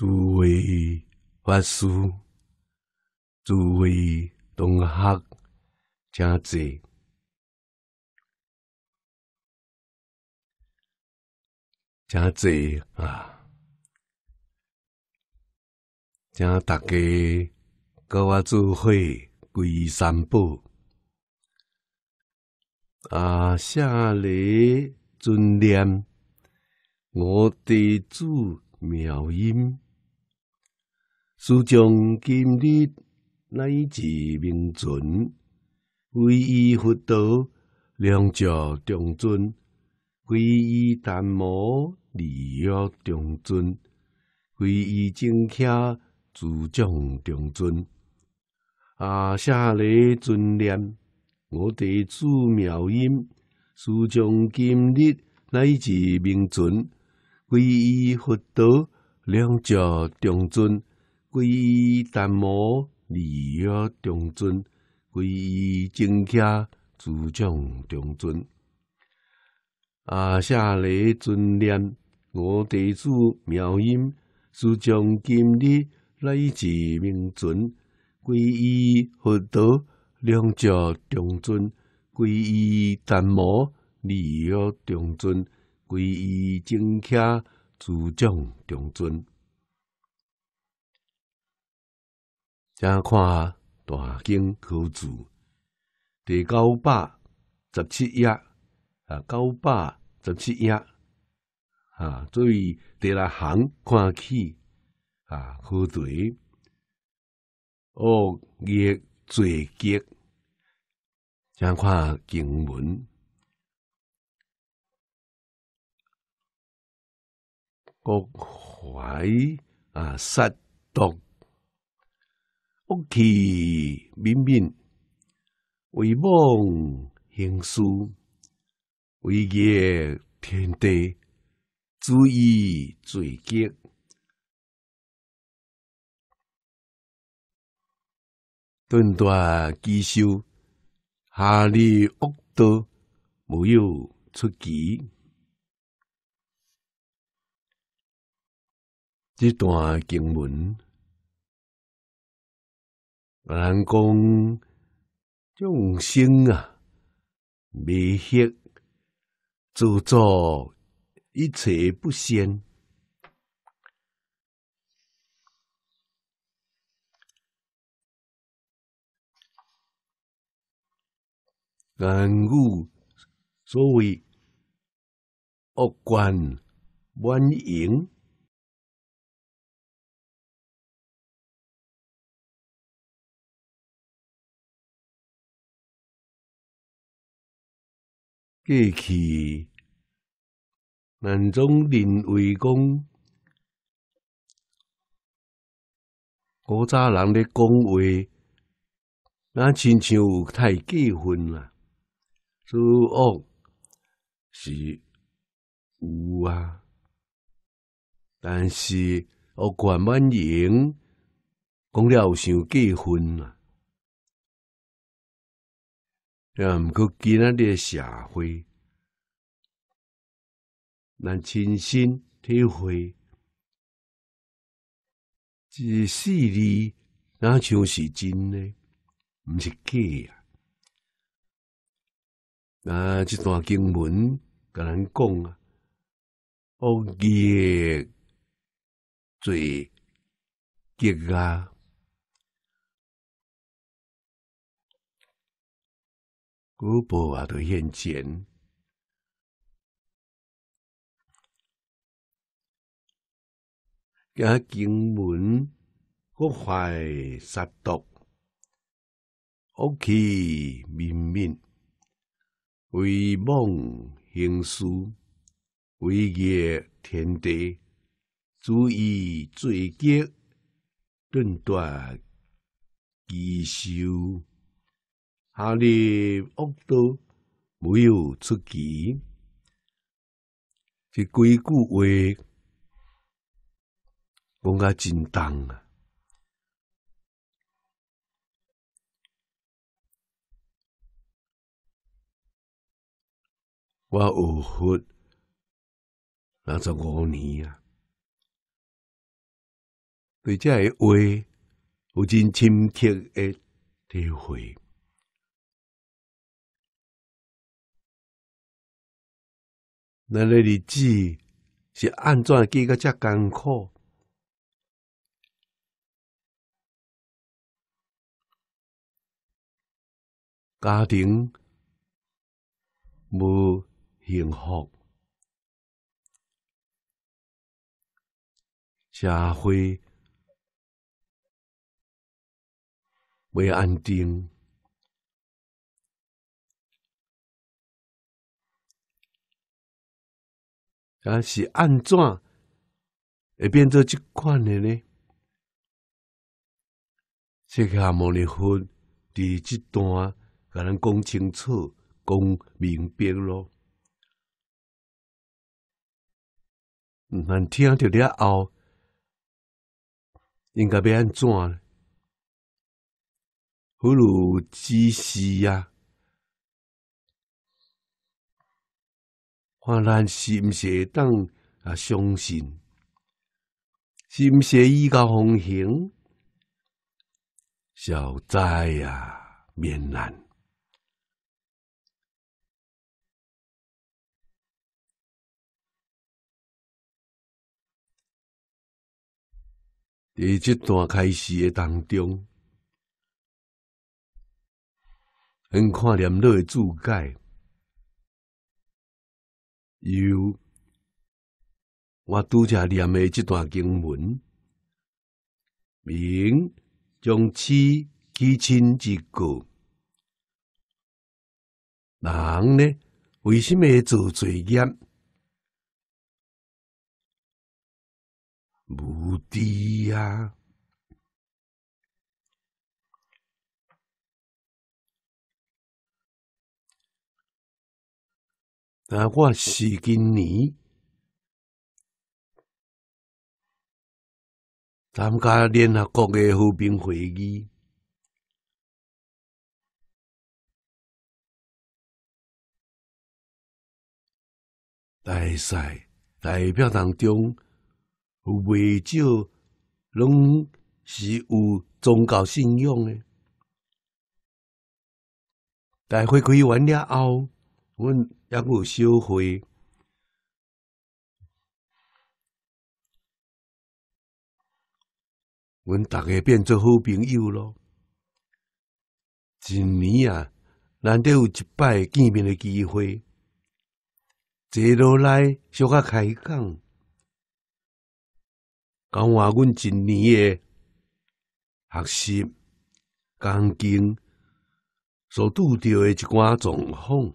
诸位法师，诸位同学、家姐、家姐啊，请大家各我做会归三宝啊，下礼尊念我地主妙音。殊将今日乃至明尊，皈依佛陀，两教众尊；皈依檀摩，利药众尊；皈依正伽，诸众众尊。阿夏雷尊念，我弟子妙音，殊将今日乃至明尊，皈依佛陀，两教众尊。皈依檀宝，立要中尊；皈依正教，主张中尊。阿下礼尊念我弟主妙音，主张今日来至明尊。皈依佛陀，两脚中尊；皈依檀宝，立约中尊；皈依正教，主张中尊。请看《大经口祖》第九百十七页啊，九百十七页啊，作为第六行看起啊，口嘴恶业罪结，请看经文，国怀啊，杀东。福气绵绵，威望兴书，威业天地，足以最极。顿断机修，下利恶道，没有出奇。这段经文。人讲众生啊，未歇自作一切不先，人故所谓恶观妄言。过去，南中认为讲，古早人咧讲话，咱亲像有太过分啦，是恶，是，有啊，但是恶管万莹，讲了想过分啦。要唔去今仔日诶社会，咱亲身体会，这事例若像是真诶，毋是假呀。那这段经文甲咱讲啊，恶业最极啊。古宝啊，都现钱。假经文，各怀杀毒，恶气明明为猛行书，为业天地，注意罪孽，顿断，易修。哈利·屋都没有出奇，这几句话，讲得真重啊！我有佛那十五年啊，对这个话，有真深刻的体会。咱诶日子是安怎过个才艰苦？家庭无幸福，社会未安定。啊，是按怎会变做即款的呢？这个阿弥利佛伫即段甲咱讲清楚、讲明白咯。咱听着了后，应该要按怎？呢？不如仔细呀。看咱是毋是当啊相信，是毋是依靠奉行？小灾呀，免难。伫即段开始的当中，因看念你的注解。有，我拄则念诶即段经文，明将此几亲之过，人呢为什么做罪孽？无知啊！但我是今年参加联合国的和平会议大赛代表当中，有未少拢是有宗教信仰的。大会开完了后，阮抑有小会，阮逐个变做好朋友咯。一年啊，难得有一摆见面的机会，坐落来小可开讲，讲话，阮一年诶学习、钢筋所拄着诶一寡状况。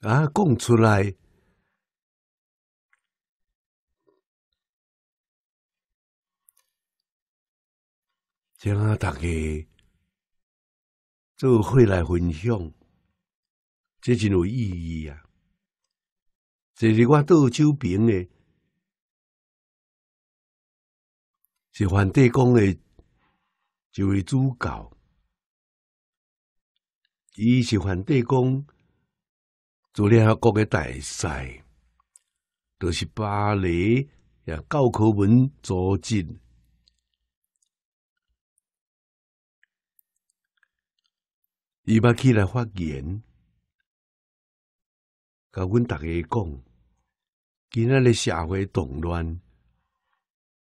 啊，讲出来，这样大家做会来分享，这真有意义啊！这是我倒酒瓶的，是梵蒂冈的一位主教，伊是梵蒂冈。昨天下国个大赛，都是巴黎也教科文组织，伊把起来发言，甲阮逐个讲，今仔日社会动乱，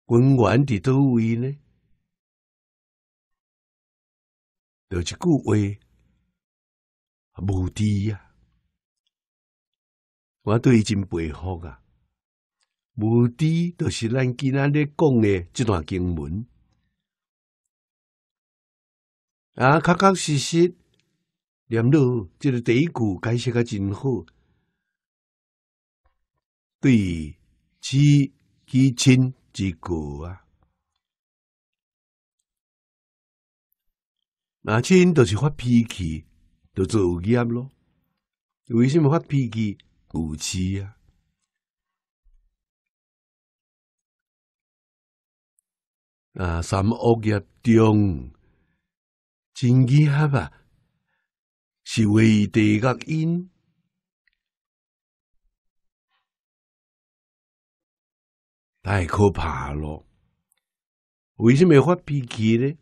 根源伫倒位呢？就一句话，无知啊。我对伊真背服啊，无知就是咱今仔日讲诶这段经文啊，确确实实，念路即个第一句解释嘅真好，对知其亲之故啊，那亲就是发脾气，就做业咯，为什么发脾气？五七呀！啊，三恶业中，真机哈吧，是为地狱因，太可怕了。为什么发脾气呢？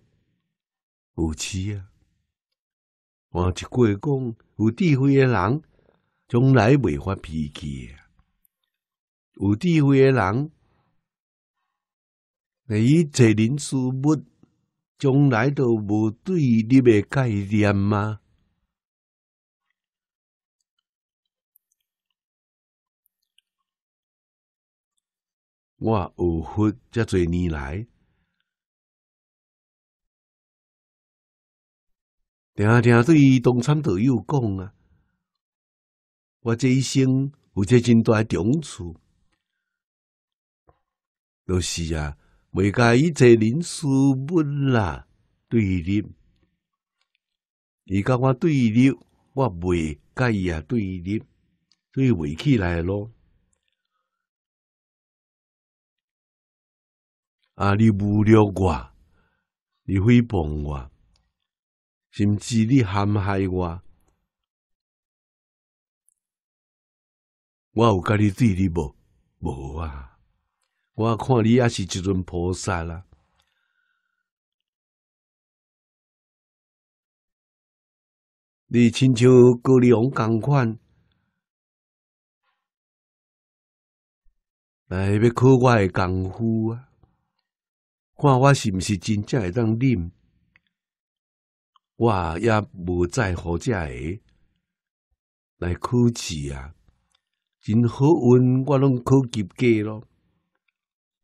武器呀！我是国讲，有智慧的人。从来未发脾气有智慧诶人，你一切人事物，从来都无对立诶概念吗？我学佛这侪年来，常常对东参道友讲啊。我这一生有这真多长处，都是啊，未介一切人输本啦，对立。而甲我对立，我未介呀，对立，对立起来咯。啊，你不了我，你会谤我，甚至你陷害我。我有甲你对立无？无啊！我看你也是一尊菩萨啦。你亲像哥丽往捐款，来要考我的功夫啊！看我是不是真正会当忍，我也无在乎这个来哭泣啊！真好运，我拢考及格了，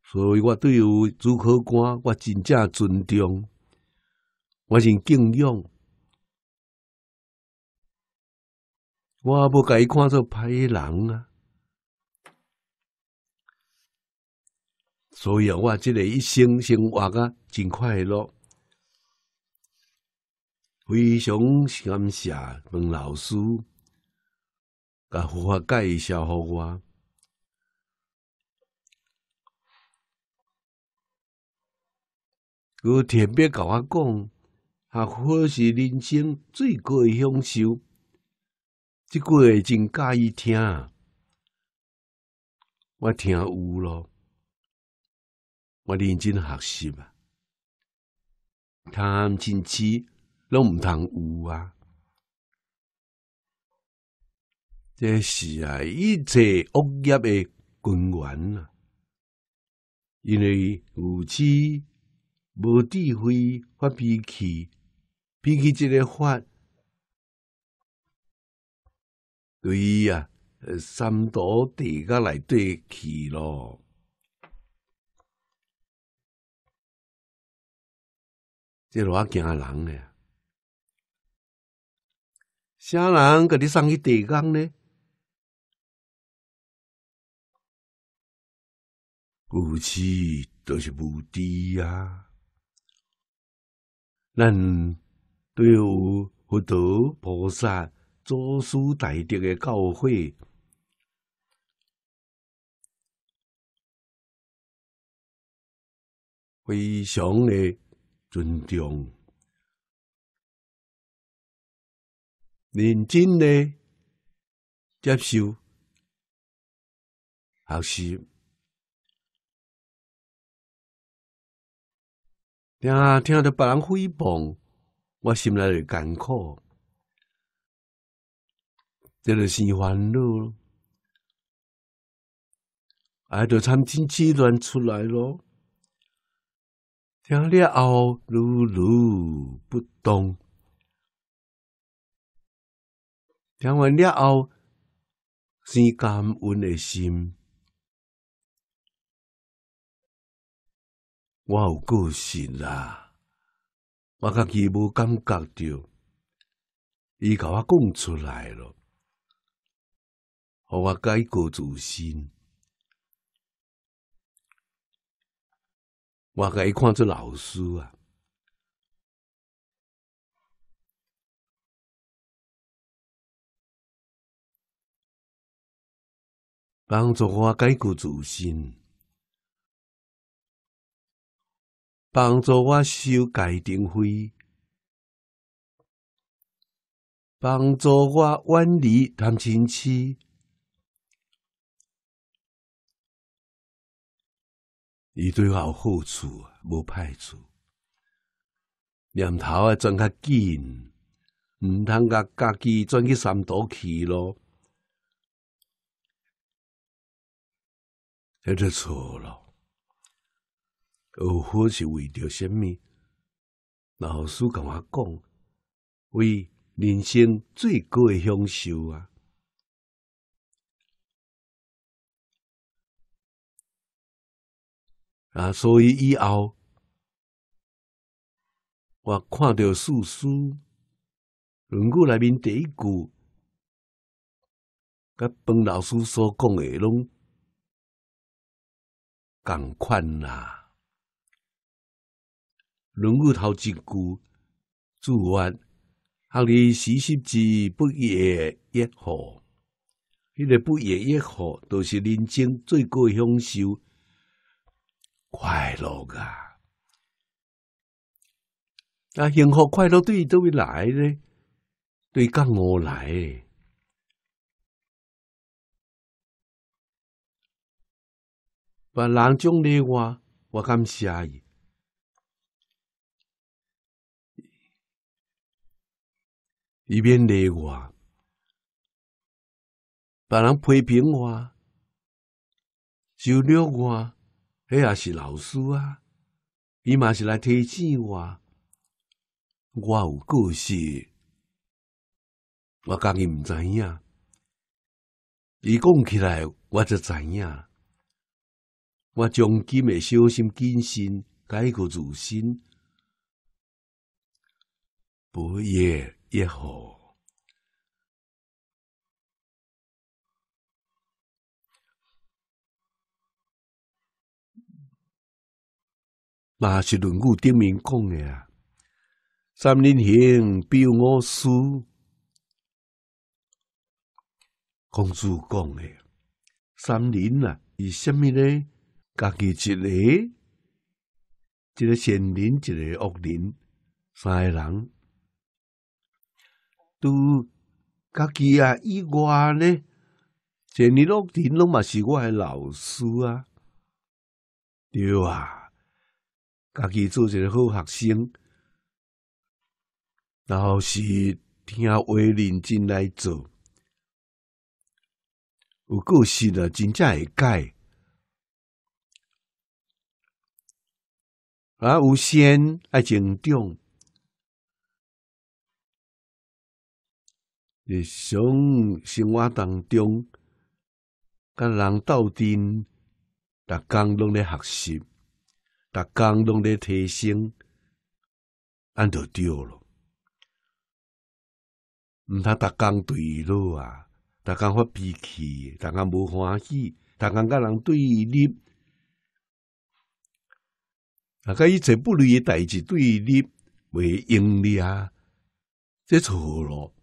所以我对有主考官，我真正尊重，我真敬仰，我甲伊看做歹人啊。所以啊，我即个一生生活啊，真快乐，非常感谢孟老师。甲佛法介绍互我。你特别甲我讲，幸福是人生最高诶享受，即句话真介意听。我听有咯，我认真学习嘛，贪嗔痴拢毋通有啊。这是啊，一切恶业的根源啊。因为无知、无智慧、发脾气，脾气即个发，对啊，三道地纲来对去咯，这多惊人呢？啥人甲你送去地纲呢？无耻都是无知啊。咱对佛陀菩萨祖师大德的教诲，非常的尊重，认真的接受学习。听听到别人诽谤，我心内的干苦，就是是烦恼咯，哎，就参天之乱出来咯。听了后如如不动，听完了后是感恩的心。我有个性啦，我家己无感觉着，伊甲我讲出来了，互我改过自新。我伊看做老师啊，帮助我改过自新。帮助我修家庭费，帮助我远离贪嗔痴。伊对我有好处，无歹处。念头啊，转较紧，毋通甲家己转去三途去咯，那就错咯。而好是为着什么？老师甲我讲，为人生最高的享受啊！啊，所以以后我看到四书，论句内面第一句，甲本老师所讲的拢共款啦。龙骨头坚固，祝愿学你习识字，不也也好？迄个不也也好，都是人生最高享受，快乐啊！那幸福快乐对都会来嘞，对江我来。把人中的话，我谢伊。一边累我，别人批评我，就留我，迄也是老师啊，伊嘛是来提醒我，我有故事，我家己毋知影，伊讲起来我就知影，我将今个小心谨慎，改过自新，不也？也好，嘛是《论语》顶面讲的啊。三人行必有我师。孔子讲的，三人啊，是虾米呢？家己一个，一个善人，一个恶人，三个人。都家己啊，以外呢，一尼落田拢嘛是我诶老师啊，对啊，家己做一个好学生，然后是听话认真来做，有故是啊，真正会改啊，有先爱成长。日常生活当中，甲人斗阵，逐工拢咧学习，逐工拢咧提升，安就对咯。毋通逐工对路啊！逐工发脾气，逐工无欢喜，逐工甲人对立，啊！工伊做不利诶代志对立，袂应你啊！这错咯。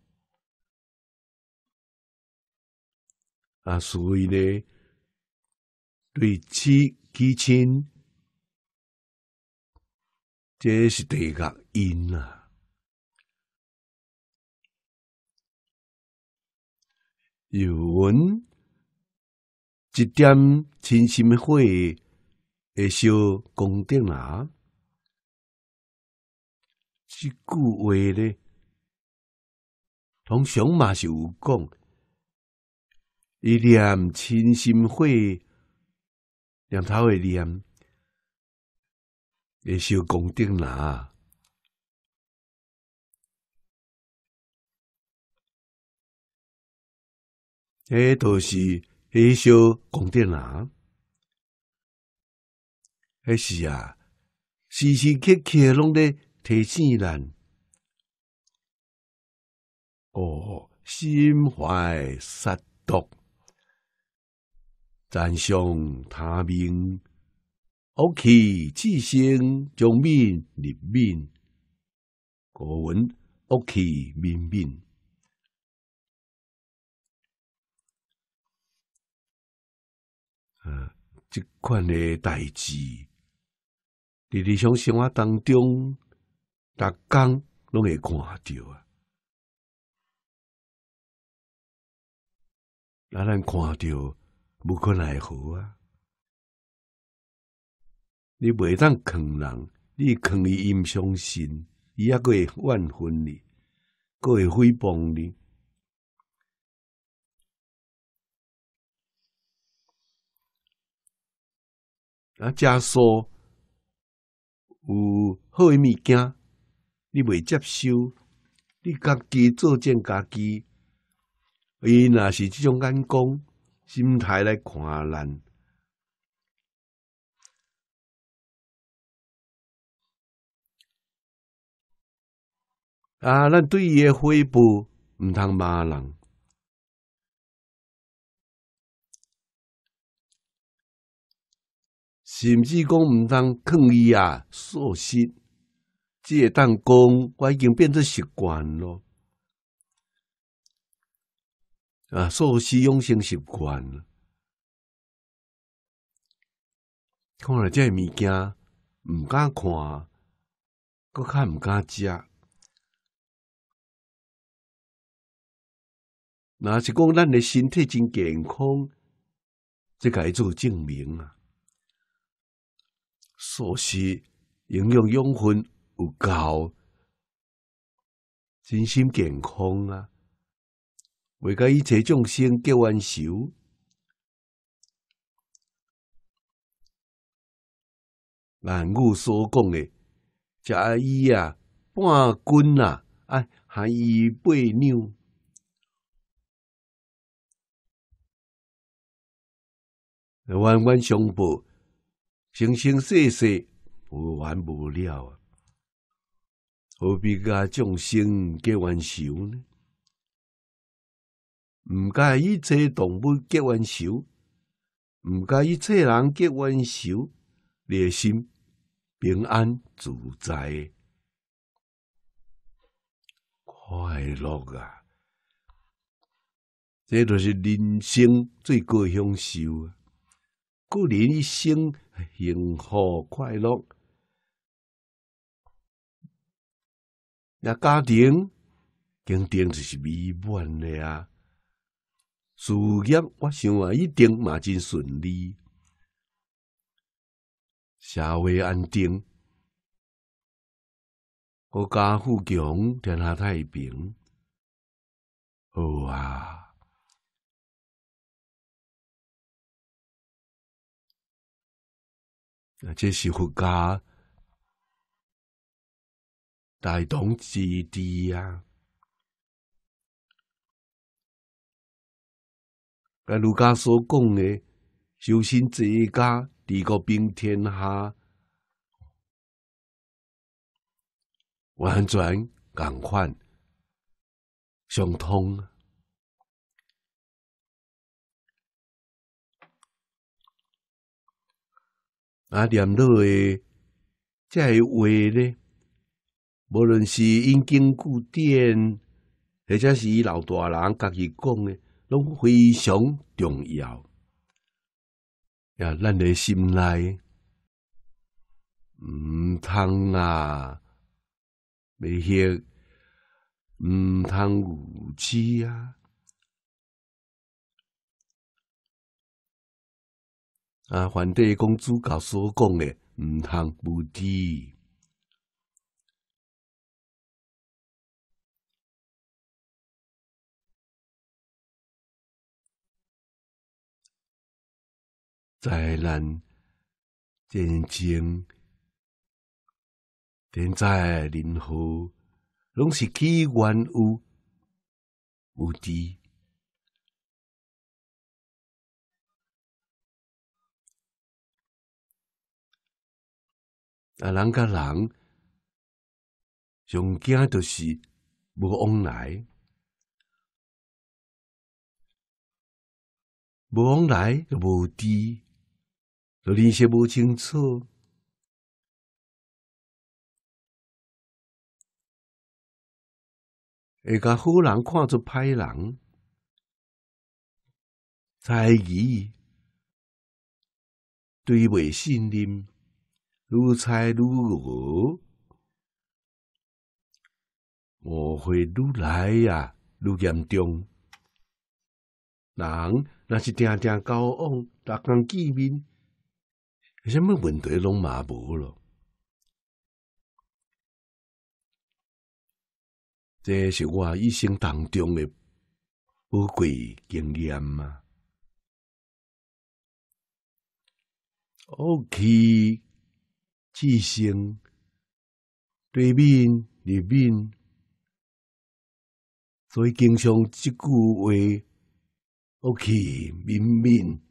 啊，所以呢，对妻、对亲，这是第一个因啊。有文一点真心的话会烧讲定啊。即句话呢，通常嘛是有讲。伊念亲心慧，念头一念，会小功德啦。迄都是一小公定啦，迄是啊，时时刻刻拢咧提醒咱，哦，心怀杀毒。赞相、他命，恶气志向、正面、立面、古文恶气面面，呃，这款的代志，你日常生活当中，大家拢会看到啊，咱看到。无可奈何啊！你袂当坑人，你坑伊毋相信，伊一个怨恨你，个会诽谤你。啊，家属有好诶物件，你袂接受，你家己作践家己，伊若是即种眼光。心态来看咱。啊，咱对伊的回报毋通骂人，甚至讲毋通劝伊啊，说些，只会当讲我已经变成习惯咯。啊，素食养成习惯，看了这物件，毋敢看，搁较毋敢食。若是讲咱的身体真健康，这该做证明啊！素食营养养分有高，真心健康啊！为甲一切众生结完仇，南无所讲的，食伊啊半斤啊，啊含伊八两，冤冤相报，生生世世无完不了啊！何必甲众生结完仇呢？毋该，一切动物结完仇，毋该一切人结完寿，热心、平安、自在、快乐啊！这著是人生最高享受啊！个人一生幸福快乐，那家庭肯定就是美满的啊！事业，我想啊，一定嘛真顺利，社会安定，国家富强，天下太平。好啊，啊，这是国家大同之地啊。如儒家所讲的“修身齐家，治国平天下”，完全共款相通。阿念诶，即个话呢，无论是因经古典，或者是老大人家己讲的。拢非常重要，呀！咱的心内毋通啊，未歇毋通无知啊！啊，凡蒂冈诸教所讲的毋通无知。灾难、战争、天灾人祸，拢是起冤乌无知。啊，人甲人，上惊就是无往来，无往来就无知。都认识无清楚，会甲好人看出歹人，猜疑对袂信任，愈猜愈恶，误会愈来呀愈严重，人若是定定交往，逐刚见面。什么问题拢嘛无咯？这是我一生当中的宝贵经验啊。屋企、自身、对面、里面，所以经常即句话：屋企、面面。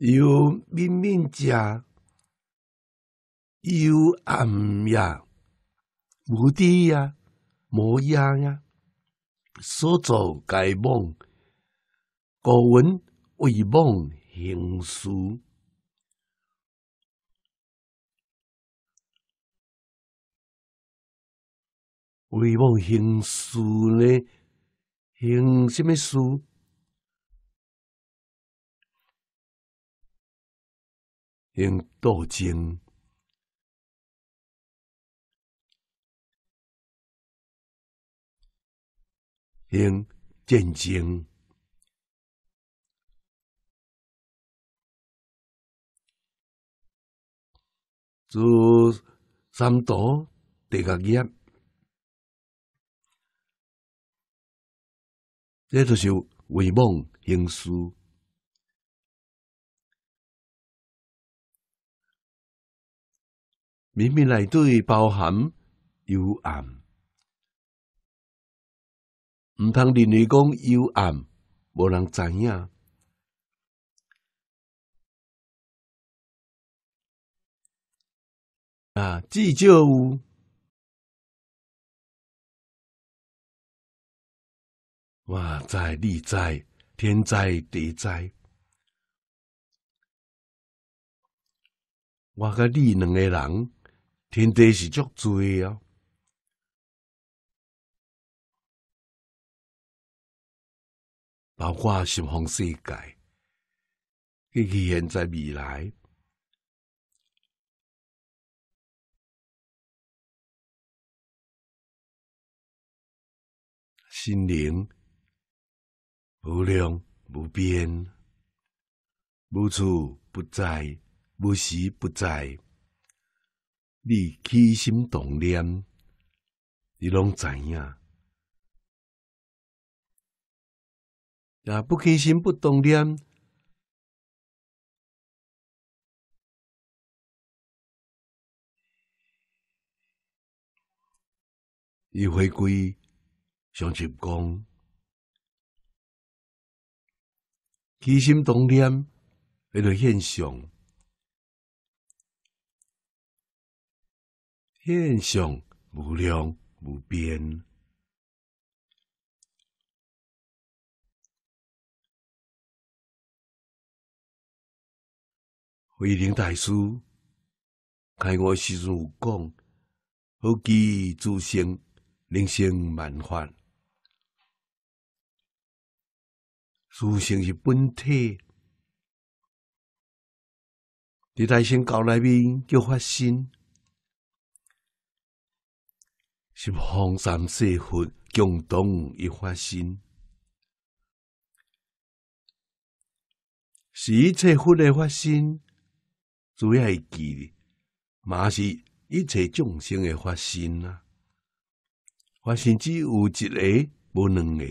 要明明家，要暗呀，无滴呀，无样呀，所造该梦，古文为梦行书，为梦行书呢？行什么书？用道经，用战经，做三道第个业，这就是为梦行师。明明内底包含幽暗，唔通你为讲幽暗，无人知影啊！至少有，我知，你知，天知，地知。我甲你两个人。天地是足足啊！包括十方世界，及其现在、未来，心灵无量无边，无处不在，无时不在。你起心动念，你拢知影。啊，不起心，不动念，一回归常寂功，起心动念，迄个现象。现象无量无边。慧能大师开悟时有讲：“何其自性，人生万法。自性是本体，在大乘教内面叫法身。”是方三世佛共同一发心，是一切佛的发心。主要会记，嘛是一切众生的发心啊！发心只有一个，无两个。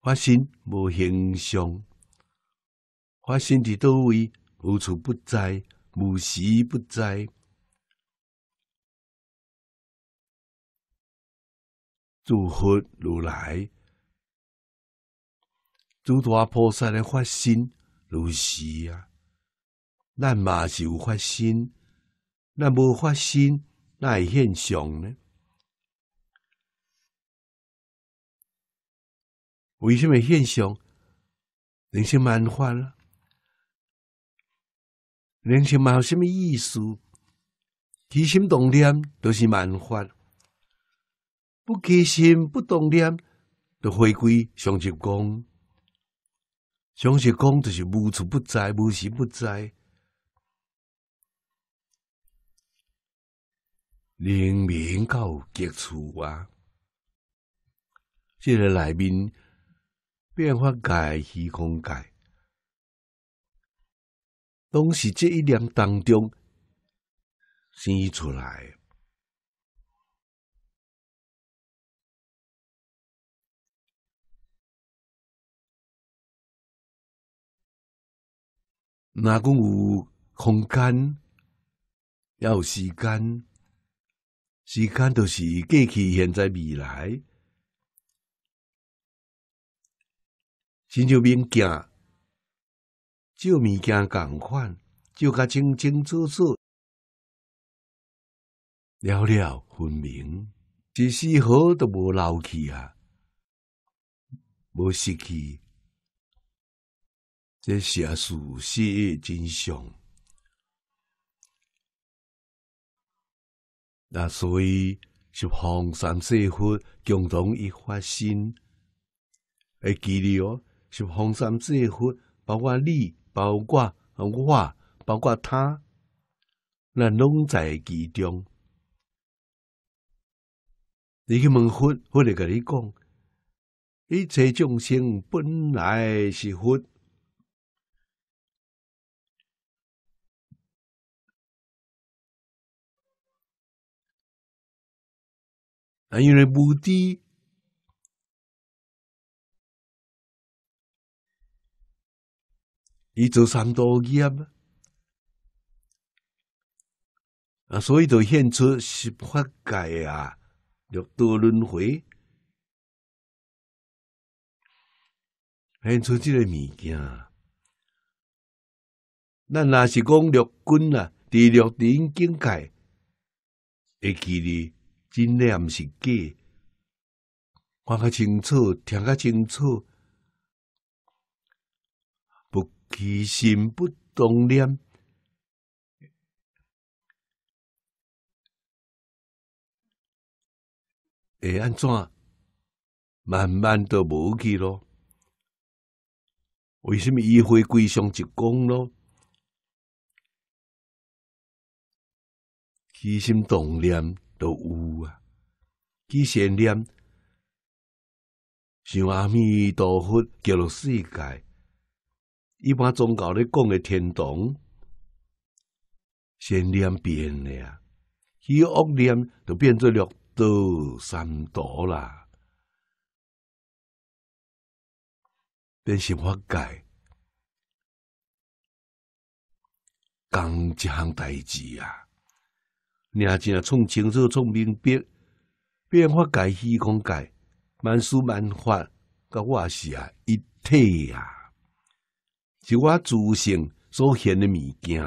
发心无形象，发心伫倒位，无处不在，无时不在。诸佛如来、诸大菩萨的发心如是啊。咱嘛是有发心，那无发心，那会现象呢？为什么现象？人生蛮化了，人心没什么意思，起心动念都是蛮化。不开心、不动念，著回归常寂光。常寂讲就是无处不在、无时不在，连绵到极处啊！这个内面变化界、虚空界，拢是这一念当中生出来。那共有空间，要有时间，时间就是过去、现在、未来。只有物件，只物件，共款就较清清楚楚、了了分明，一丝毫都无漏去啊，无失去。这邪术事业真相，那所以是黄山之福共同一发心，而记住是黄山之福，包括你，包括我，包括他，那拢在其中。你去问佛，佛来跟你讲，一切众生本来是佛。啊，因为无知，伊做三多业啊，所以就现出十法界啊，六道轮回，现出这个物件。那那是讲六根啊，第六顶境界，会记哩。真毋是假，看较清楚，听较清楚，不其心不动念，会安怎？慢慢都无去咯。为什么一回归上就讲咯？起心动念。都有啊，去善念，想阿弥陀佛救了世界，一般宗教咧讲的天堂，善念变了，去恶念就变做六道三途啦，变成化界。讲一项代志啊！念真啊，创清楚、创明白，变化改、虚空改，万事万法，甲我也是啊，一体啊，是我自性所现的物件。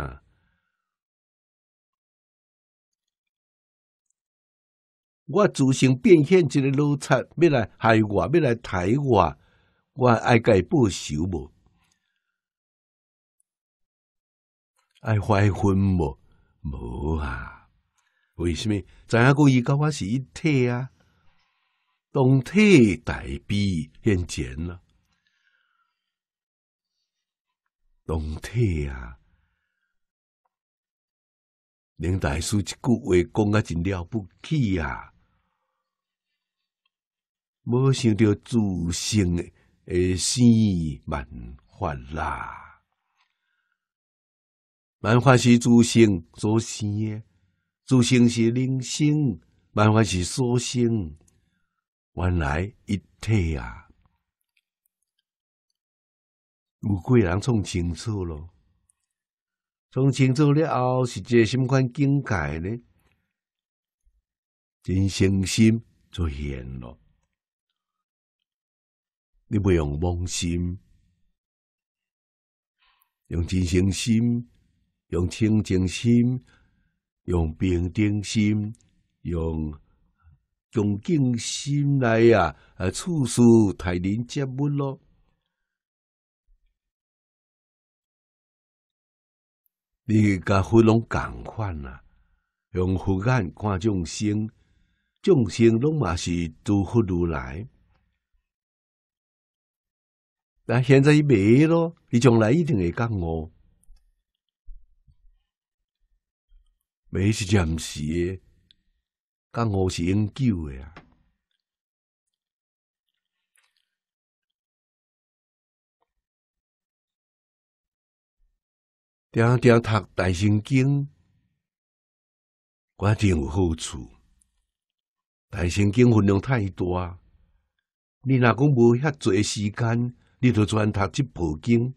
我自性变现一个老贼，要来害我，要来害我，我爱该报仇无？爱还恨无？无啊！为什么？知影古伊甲我是一体啊，同体代悲现前啊，同体啊，林大师一句话讲啊，真了不起啊！无想到诸星会生万法啦，万法是诸星所生诶。自性是人生，万法是所生，原来一体啊！有几个人创清楚了？创清楚了后是一个什么境界呢？真心心就现了，你不用妄心，用真心，用清净心。用平等心，用恭敬心来啊，啊，处事待人接物咯。你甲佛龙共款啊，用佛眼看众生，众生拢嘛是诸佛如来。那现在你别咯，你将来一定会讲我。每一件事，刚好是永久的啊！定定读《大乘经》，肯定有好处。《大乘经》分量太大，你若讲无遐侪时间，你就专读《一部经》。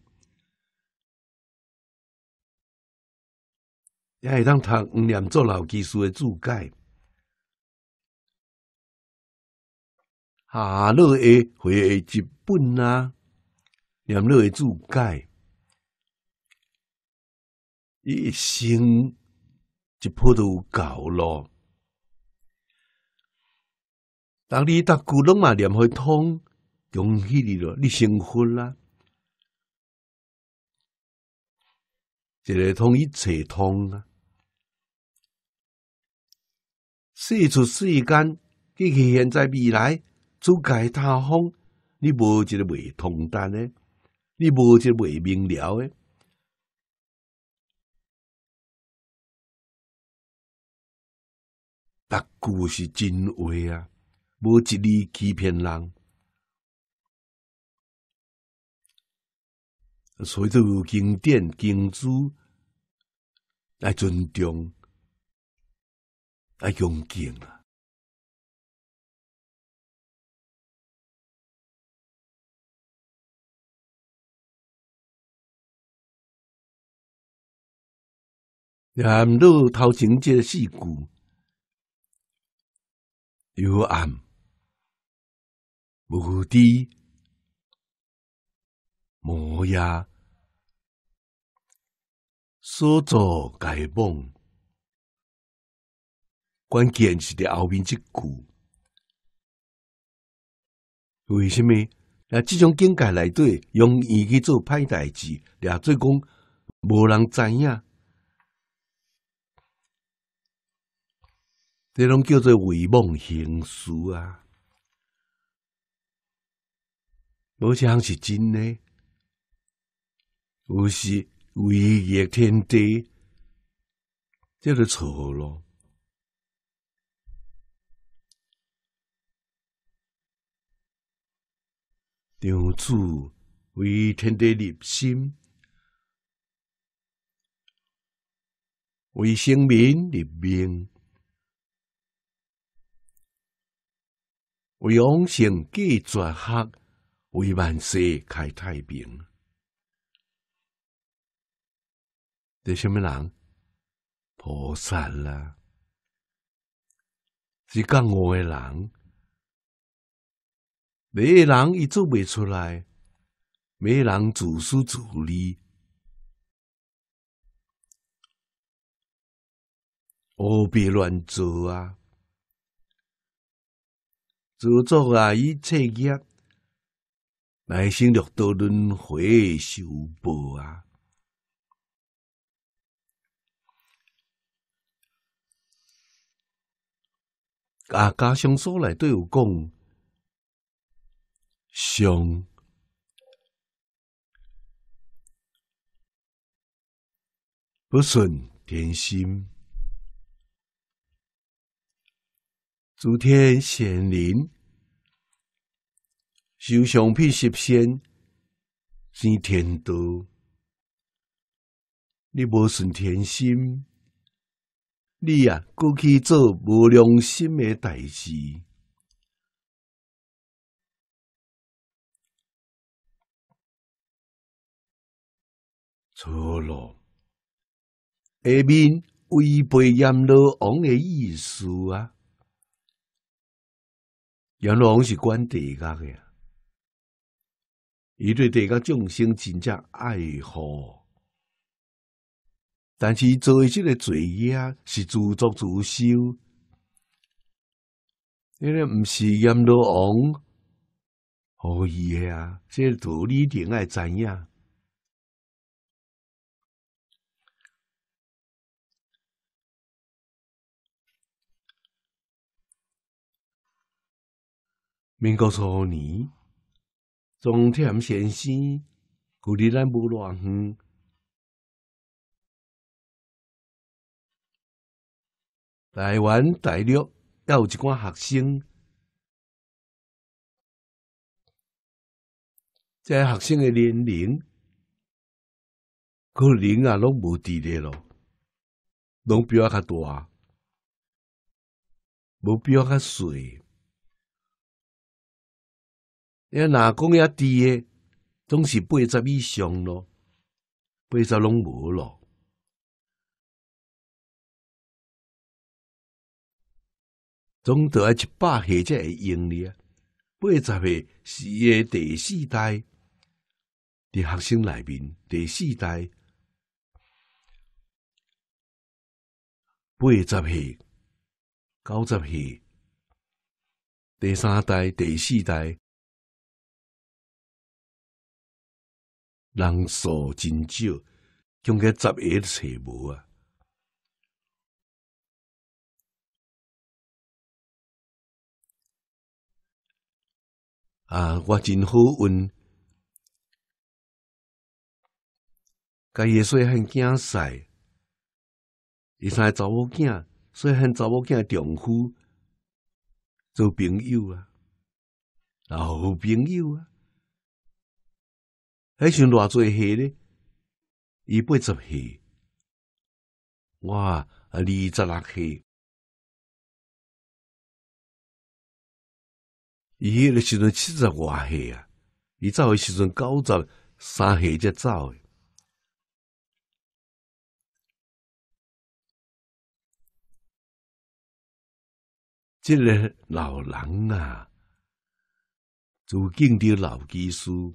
也会当读唔念做老技术的注解，下落的回忆一本啊，念落的注解，一生一坡都够咯。当你达古龙嘛念会通，恭喜你咯！你成婚啦，一个通一切通啊！四处世间，及去现在、未来，诸界大风，你无一个未通达呢？你无一个未明了的。白句是真话啊，无一字欺骗人。所以，这有经典经书来尊重。啊，用劲啊！然路头前这四句有暗、无低、无压、所做皆梦。关键是伫后面即句，为什么？那即种境界内底用易去做歹代志，也做讲无人知影，这种叫做伪梦行事啊！无像是真诶，有些伪业天地，这就错了。民主为天地立心，为生民立命，为往圣继绝学，为万世开太平。这什么人？菩萨啦，是干我的人。每个人伊做未出来，每个人自私自利，何必乱做啊？自作啊，一切业，来生六道轮回修报啊！啊，家乡所内都有讲。相不顺天心，诸天显灵修上辟十仙，生天道。你无顺天心，你呀，过去做无良心诶代志。错了，下面违背阎罗王的意思啊！阎罗王是管地界的，伊对地界众生真正爱护，但是做伊这个罪业是自作自受，迄个毋是阎罗王，可以啊！这道理你爱知影。明告诉你，中田先生，鼓励咱不乱哼。台湾、大陆，还有一寡学生，这学生的年龄，可能啊，拢无地叻咯，拢比我遐大，唔比我遐水。要若讲遐低诶，总是八十以上咯，八十拢无咯，总得爱一百岁才会用哩啊！八十岁是诶第四代，伫学生内面第四代，八十岁、九十岁，第三代、第四代。人数真少，将个十叶都找无啊！啊，我真好运，甲伊细汉惊晒，伊三个查某囝，细汉查某囝丈夫做朋友啊，老朋友啊。还剩偌侪岁呢？伊八十岁，哇！啊，二十六岁，伊迄个时阵七十外岁啊，伊走诶时阵九十三岁才走诶。即个老人啊，就敬着老吉叔。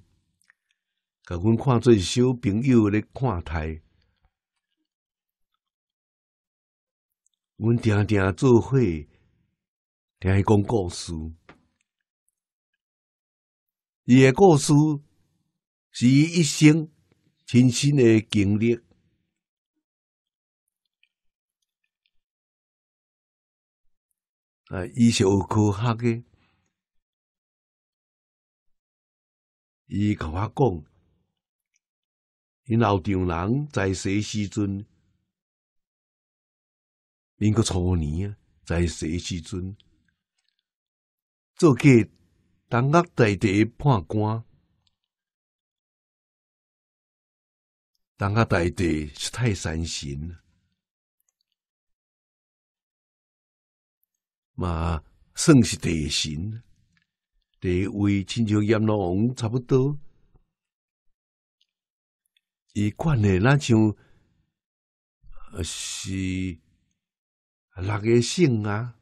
甲阮看做小朋友咧看台，阮常常做伙听伊讲故事。伊诶故事是伊一生亲身诶经历，啊，伊有科学诶。伊甲我讲。因老丈人在世时阵，因个初年啊，在世时阵做过当阿大弟判官，当阿大地是泰山神，嘛算是地神，地位像阎罗王差不多。伊管诶，那像是六个姓啊，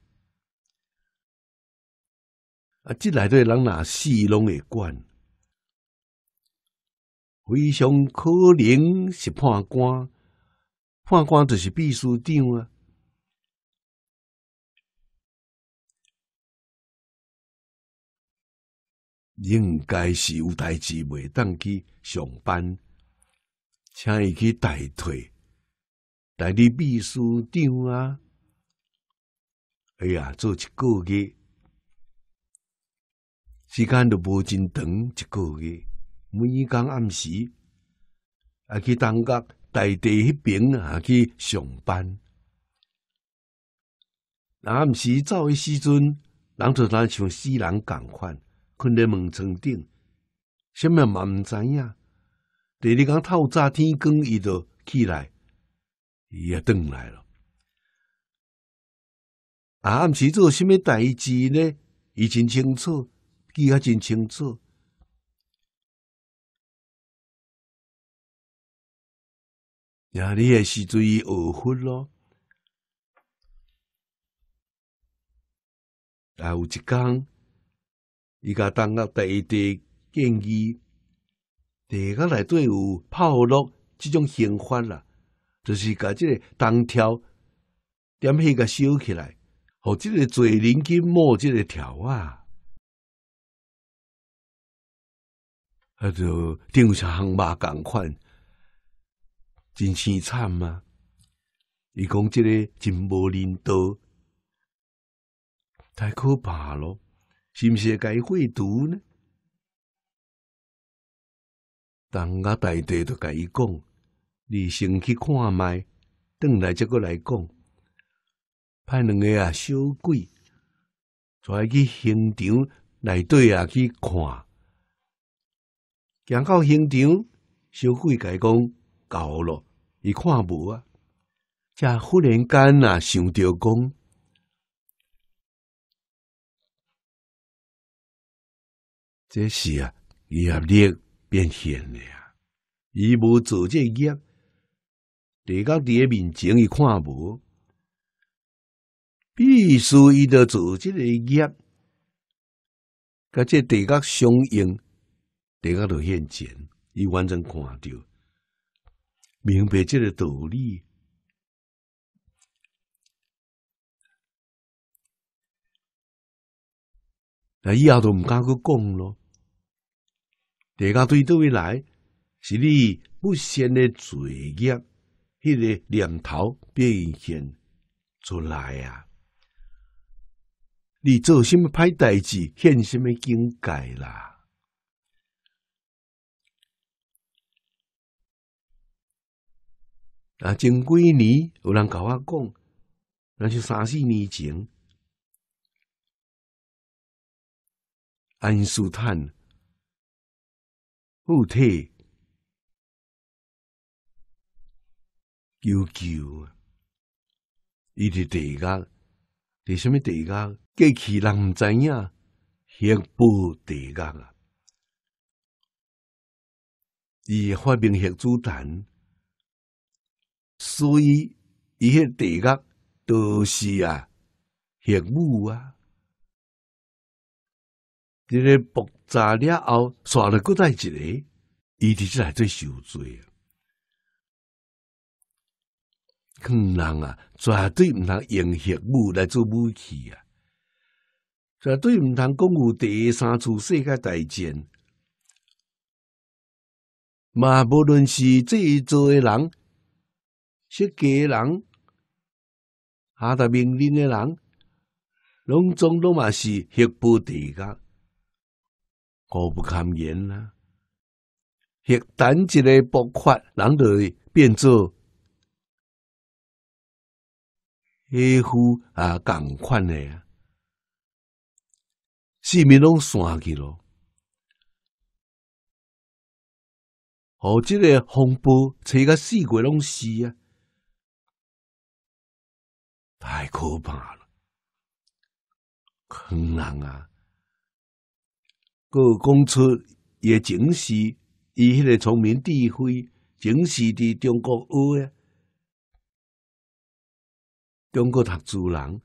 啊，这底对人若死拢会管，非常可能是判官，判官就是秘书长啊，应该是有代志袂当去上班。请伊去代退，代理秘书长啊！哎呀，做一个月时间都无真长，一个月每工暗时，啊去东角大地迄边啊去上班。那暗时走的时阵，人都像死人共款，困在门床顶，什么嘛毋知影。第二讲，透早天光，伊就起来，伊也登来了。啊，暗时做什么代志呢？伊真清楚，记啊真清楚。呀，后你也是伊二分咯。啊，有一天，伊甲当阿第一的建议。第二个来对有泡烙即种刑法啦，就是甲即个单条点起甲烧起来，互即个嘴人去摸即个条啊，啊就就像行马共款，真凄惨啊！伊讲即个真无人多，太可怕咯，是毋是该会毒呢？但阿大地就甲伊讲，你先去看卖，转来再个来讲，派两个啊小鬼，再去刑场内底啊去看。行到刑场，小鬼甲伊讲，够咯，伊看无啊。才忽然间啊，想着讲，这是啊，伊啊力。变天了，伊无做这个，地角地面前伊看无，必须伊得做这个，甲这地角相应，地角都现见，伊完全看到，明白这个道理，那以后都唔敢去讲咯。地家对倒位来，是你不善的罪业，迄个念头变现出来啊！你做甚么歹代志，现甚么境界啦？啊，前几年有人甲我讲，那是三四年前，安斯坦。后天，九救。啊！伊伫地格，伫什么地格？过去人毋知影，黑布地格啊！伊发明核子弹，所以伊迄地格都是啊，核武啊！伫咧爆炸了后，耍了古代一个，伊伫即来最受罪啊！人啊，绝对毋通用核武来做武器啊！绝对毋通讲有第三次世界大战。嘛，无论是这一组嘅人、设计人、下达命令诶人，拢总拢嘛是核武地界。好不堪言啦！一等一个爆发，人会变做黑乎啊，共款的啊，市民拢散去咯。哦，这个风波吹个四季拢死啊！太可怕了，坑人啊！个讲出也情视伊迄个聪明智慧，情视伫中国学诶，中国读书人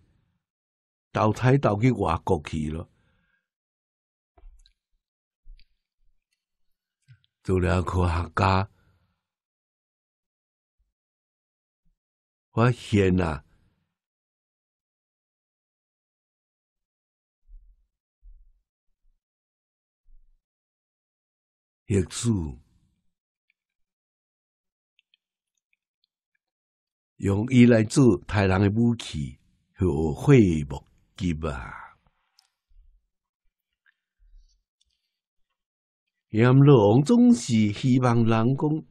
投胎投去外国去咯。做了科学家，发现呐。历史用伊来做太狼的武器，后悔莫及啊！阎罗王总是希望人工，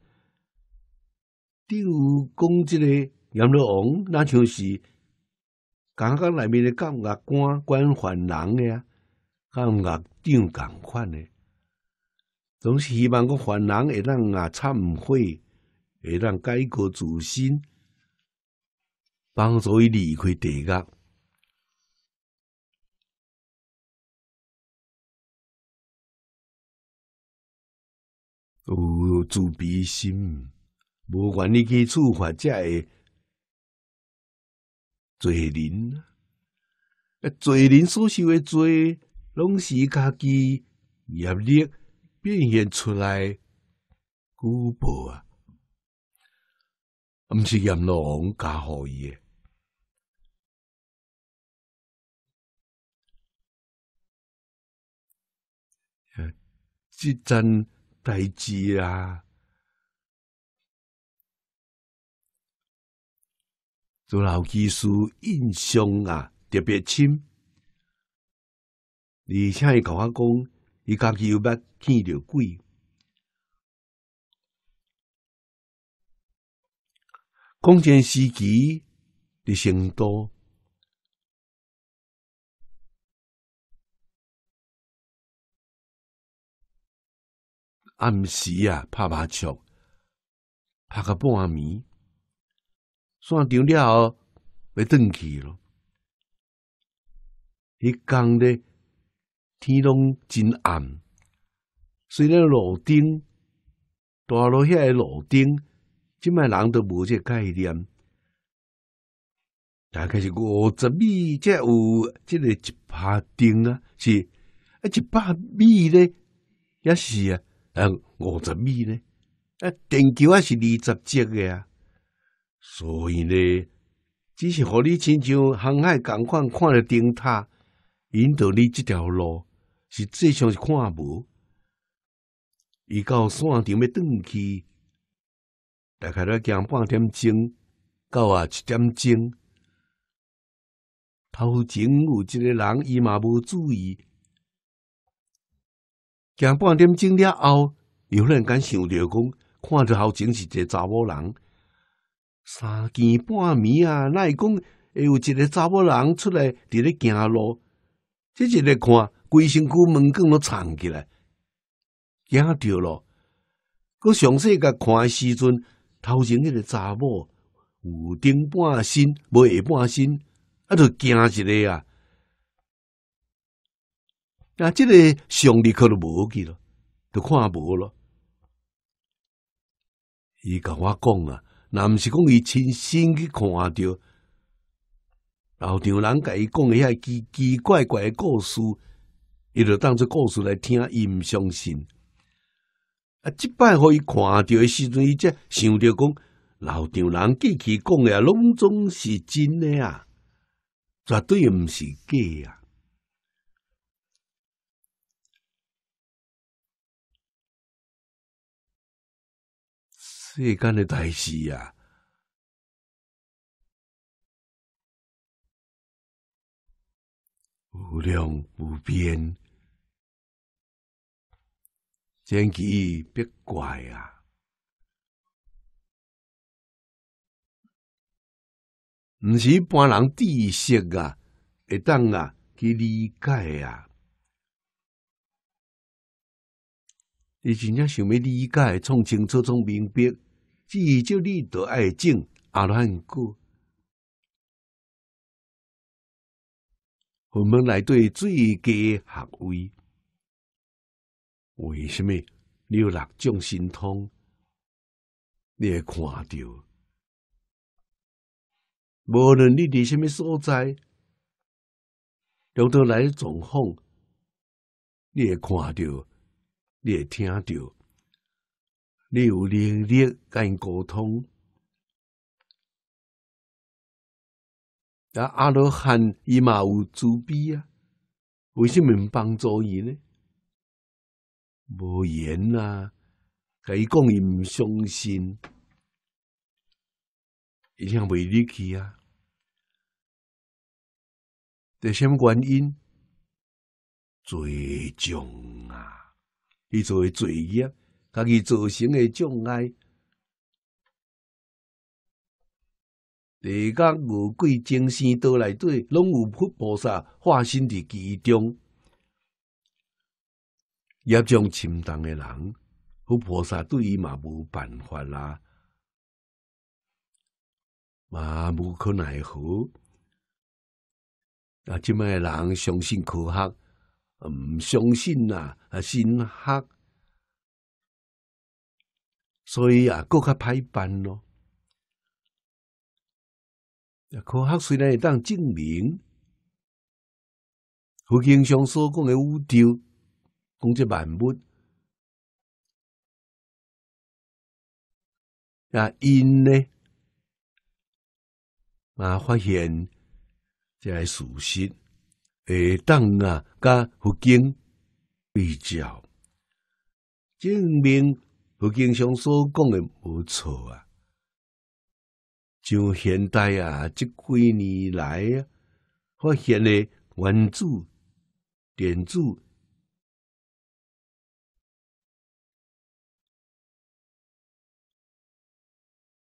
比如讲这个阎罗王那就是刚刚内面的监狱官管犯人的啊，干牙长共款的。总是希望个凡人，会人啊忏悔，会人改过自新，帮助伊离开地狱。有自悲心，无管你去处罚者，会罪人，诶，罪人所受的罪，拢是家己业力。变现出来古宝啊，唔是阎罗王加好伊诶。即阵啊，做老技师印象啊特别深，你向伊讲我讲，伊家己有捌。见着鬼。攻坚时期，日成都，暗时啊，拍麻将，拍到半暝，算了后，要转去咯。迄更咧，天拢真暗。虽然路灯，大路遐个路灯，即卖人都无即个概念。大概是五十米则有，即个一帕灯啊，是啊，一百米咧也是啊，啊五十米咧，啊电球啊是二十节个啊。所以咧，只是互你亲像航海港矿看着灯塔，引导你即条路实际上是看无。伊到山顶要转去，大概了行半点钟，到啊一点钟。头前有一个人，伊嘛无注意，行半点钟了后，有人间想着讲，看着头前是一个查某人，三更半夜啊，那会讲会有一个查某人出来伫咧行路，即一日看规身躯门棍都藏起来。惊着咯。佮上细甲看诶时阵，头前迄个查某有顶半身，无下半身，啊，就惊一个啊！啊，即个上弟可能无去咯，都看无咯。伊甲我讲啊，若毋是讲伊亲身去看着，老丈人甲伊讲一下奇奇怪怪诶故事，伊就当作故事来听，伊毋相信。啊！即摆互伊看着诶时阵，伊则想着讲，老丈人记起讲诶，拢总是真诶啊，绝对毋是假啊。世间诶代事啊，无量无边。天奇必怪啊！毋是一般人知识啊，会当啊去理解啊。你真正想要理解，从清楚、从明白，至少你得爱敬阿难哥。我们来对最佳学位。为什么你有六种神通？你会看到，无论你伫什么所在，有到来状况，你会看到，你会听到，你有能力甲因沟通。那阿罗汉伊嘛有慈悲啊？为什么帮助伊呢？无言啦，甲伊讲伊毋相信，伊向未入去啊。第些原因，罪重啊，伊做诶罪业，家己造成诶障碍。地藏五鬼精神多来对，拢有佛菩萨化身伫其中。业障沉重的人，佛菩萨对伊嘛无办法啦，嘛无可奈何。啊，即卖嘅人相信科学，毋相信呐，啊信黑，所以啊，更较歹办咯。啊，科学虽然会当证明，佛经上所讲诶宇宙。讲这万物，啊，因呢啊，发现这个事实。会当啊，甲佛经对照，证明佛经上所讲的无错啊。就现代啊，即几年来啊，发现的原子、电子。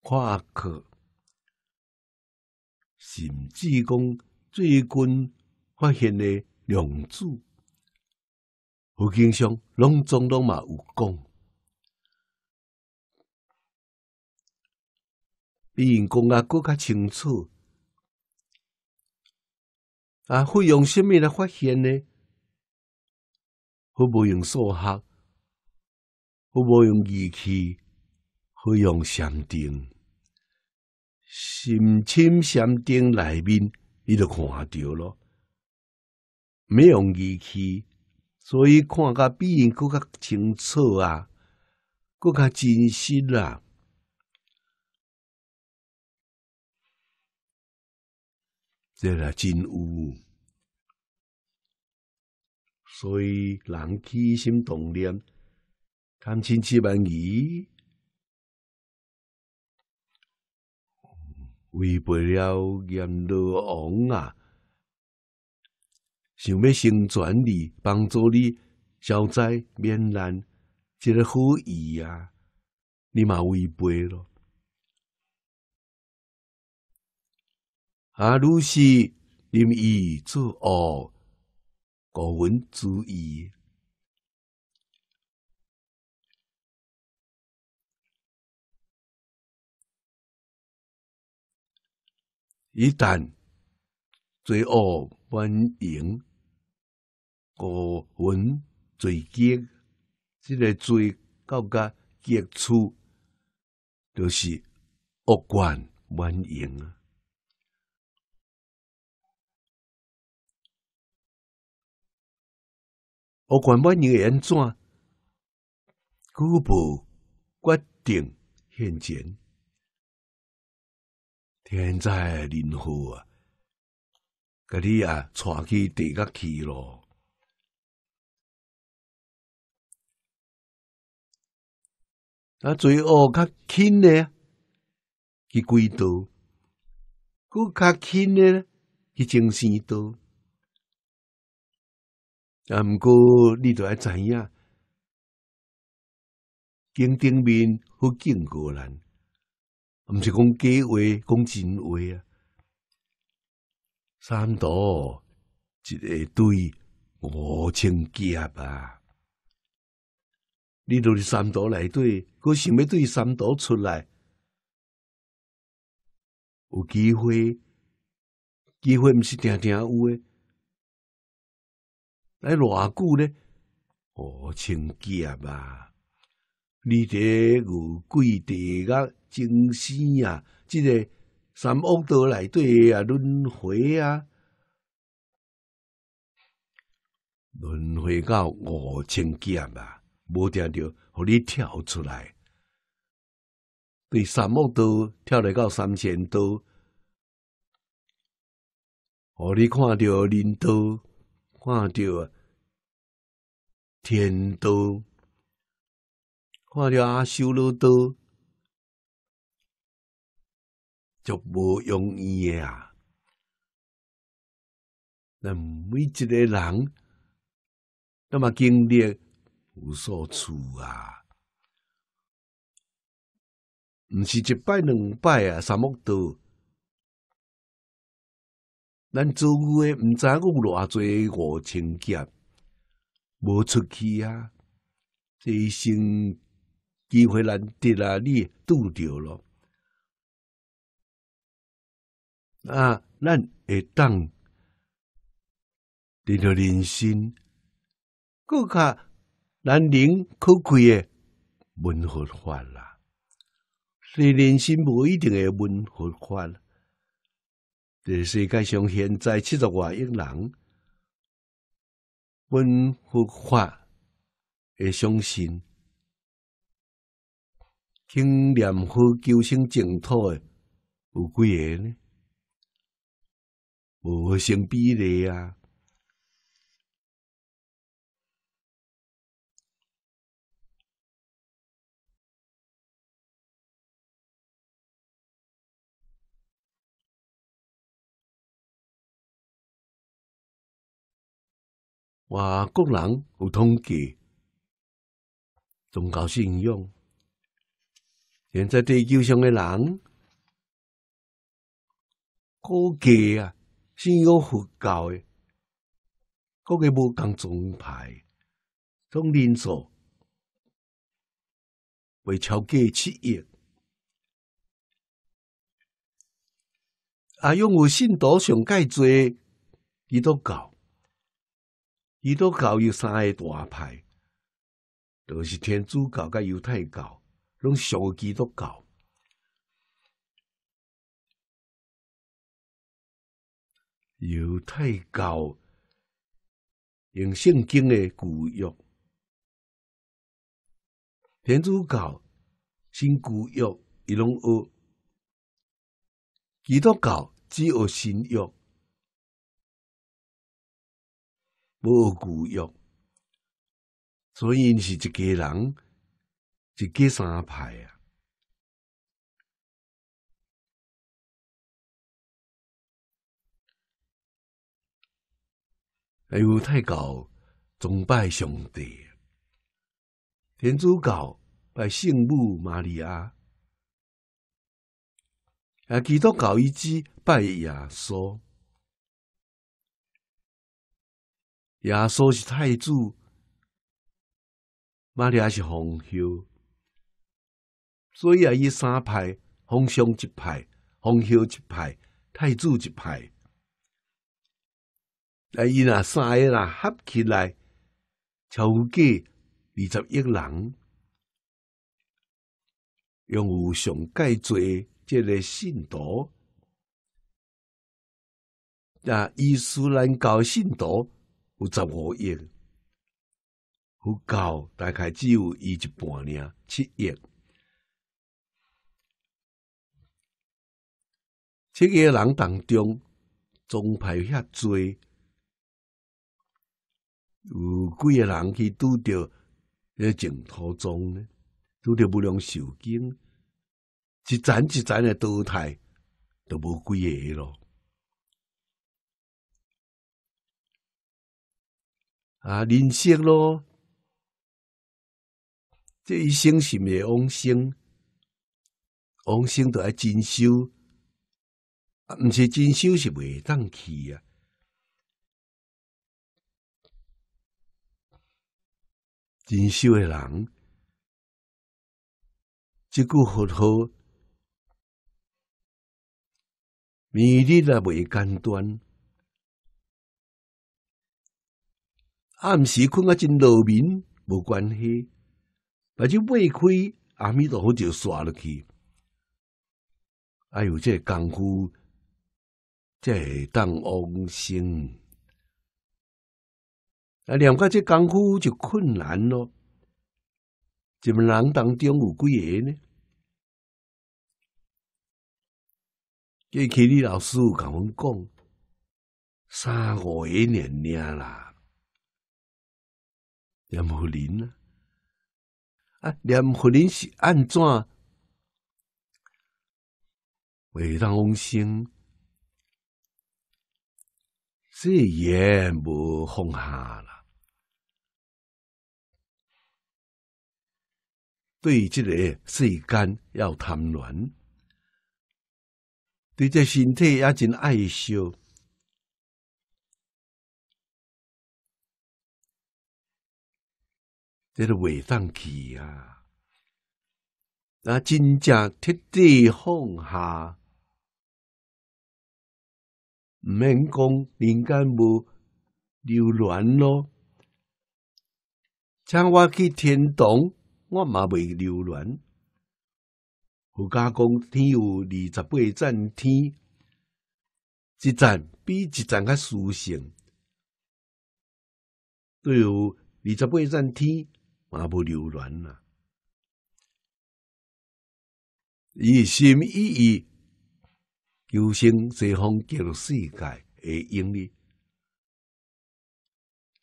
夸克、甚至讲最近发现的量子，佛经上拢总拢嘛有讲。比因讲啊更加清楚。啊，会用什么来发现呢？会不用数学，会不用仪器，会用上定。深浅山顶内面，伊就看着到咯，没有仪器，所以看个比因搁较清楚啊，搁较真实啦，这啊，真有。所以人起心动念，贪嗔痴万疑。违背了阎罗王啊，想要成全你，帮助你消灾免难，一个好意啊，你嘛违背了。啊，若是任意作恶，故文注意。一旦罪恶蔓延，恶文罪结，这个罪高个结处，就是恶贯满盈啊！恶贯满盈会安怎？局不决定现前。天灾人祸啊！甲你啊，带去地角去了。啊，最恶较轻的，去鬼多；骨较轻的，去精神多。啊，毋过你都爱知影，金顶面福金果然。毋是讲假话，讲真话啊！三多一个对，五千假吧。你若是三多内底，佮想要对三多出来，有机会，机会毋是定定有诶。来偌久咧？五千假吧。你这有贵地甲精仙啊，即个三恶道内底啊轮回啊，轮回到五千劫吧，无听着互你跳出来，对三恶道跳来到三千道，互你看到人道，看到天道。看了阿修罗道就无容易啊！咱每一个人，那么经历无数次啊，毋是一摆两摆啊，什么多？咱做牛的，唔知有偌济五千劫，无出去啊，这一生。机会难得啊，你拄着了啊！咱会当得到人心，搁较难能可贵诶文和化啦。你人心无一定会文和化，伫世界上现在七十外亿人文和化会相信。经念佛求生净土的有几个呢？无成比例啊！哇，个人有统计，宗教信仰。现在地球上的人，估计啊信仰佛教的，估计无共宗派，从人数未超过七亿。啊，用信道上界最多，基督教，基督教有三个大派，都是天主教甲犹太教。用手基督教。犹太教用圣经的古约，天主教新古约伊拢学，基督教只有新约，无古约，所以是一家人。一加三派啊！还有教崇拜上帝，天主教拜圣母玛利亚，啊，基督教一支拜耶稣，耶稣是太子，玛利亚是皇后。所以啊，伊三派，皇上一派，皇后一派，太子一派，啊，伊那三个合起来超过二十亿人，拥有上界做即个信徒。啊，伊斯兰教信徒有十五亿，佛教大概只有伊一半呢，七亿。几个人当中，宗派遐多，有几个人去拄着个净土宗呢？拄着无良寿经，一层一层诶淘汰，都无几个咯。啊，人生咯，这一生是毋是往生？往生都要进修。毋是真修是袂当去啊。真修诶人，即句佛好，明日也袂间断。暗时困啊，真落眠，无关系。把这未开阿弥陀佛就刷落去。哎呦，这功夫！这当翁生，啊，念个这功夫就困难咯。这么人当中有几个呢？记起你老师教阮讲，三五个年年啦，念佛林啦。啊，念佛林是安怎？会当翁生？这也无放下啦，对这个世间要贪恋，对这身体也真爱惜，这是伪放弃啊！那真正彻底放下。毋免讲人间无留恋咯，请我去天堂，我嘛未留恋。有家讲天有二十八站天，一站比一站较殊胜，对有二十八站天嘛无留恋啦，一心一意。由生西方极乐世界诶因的，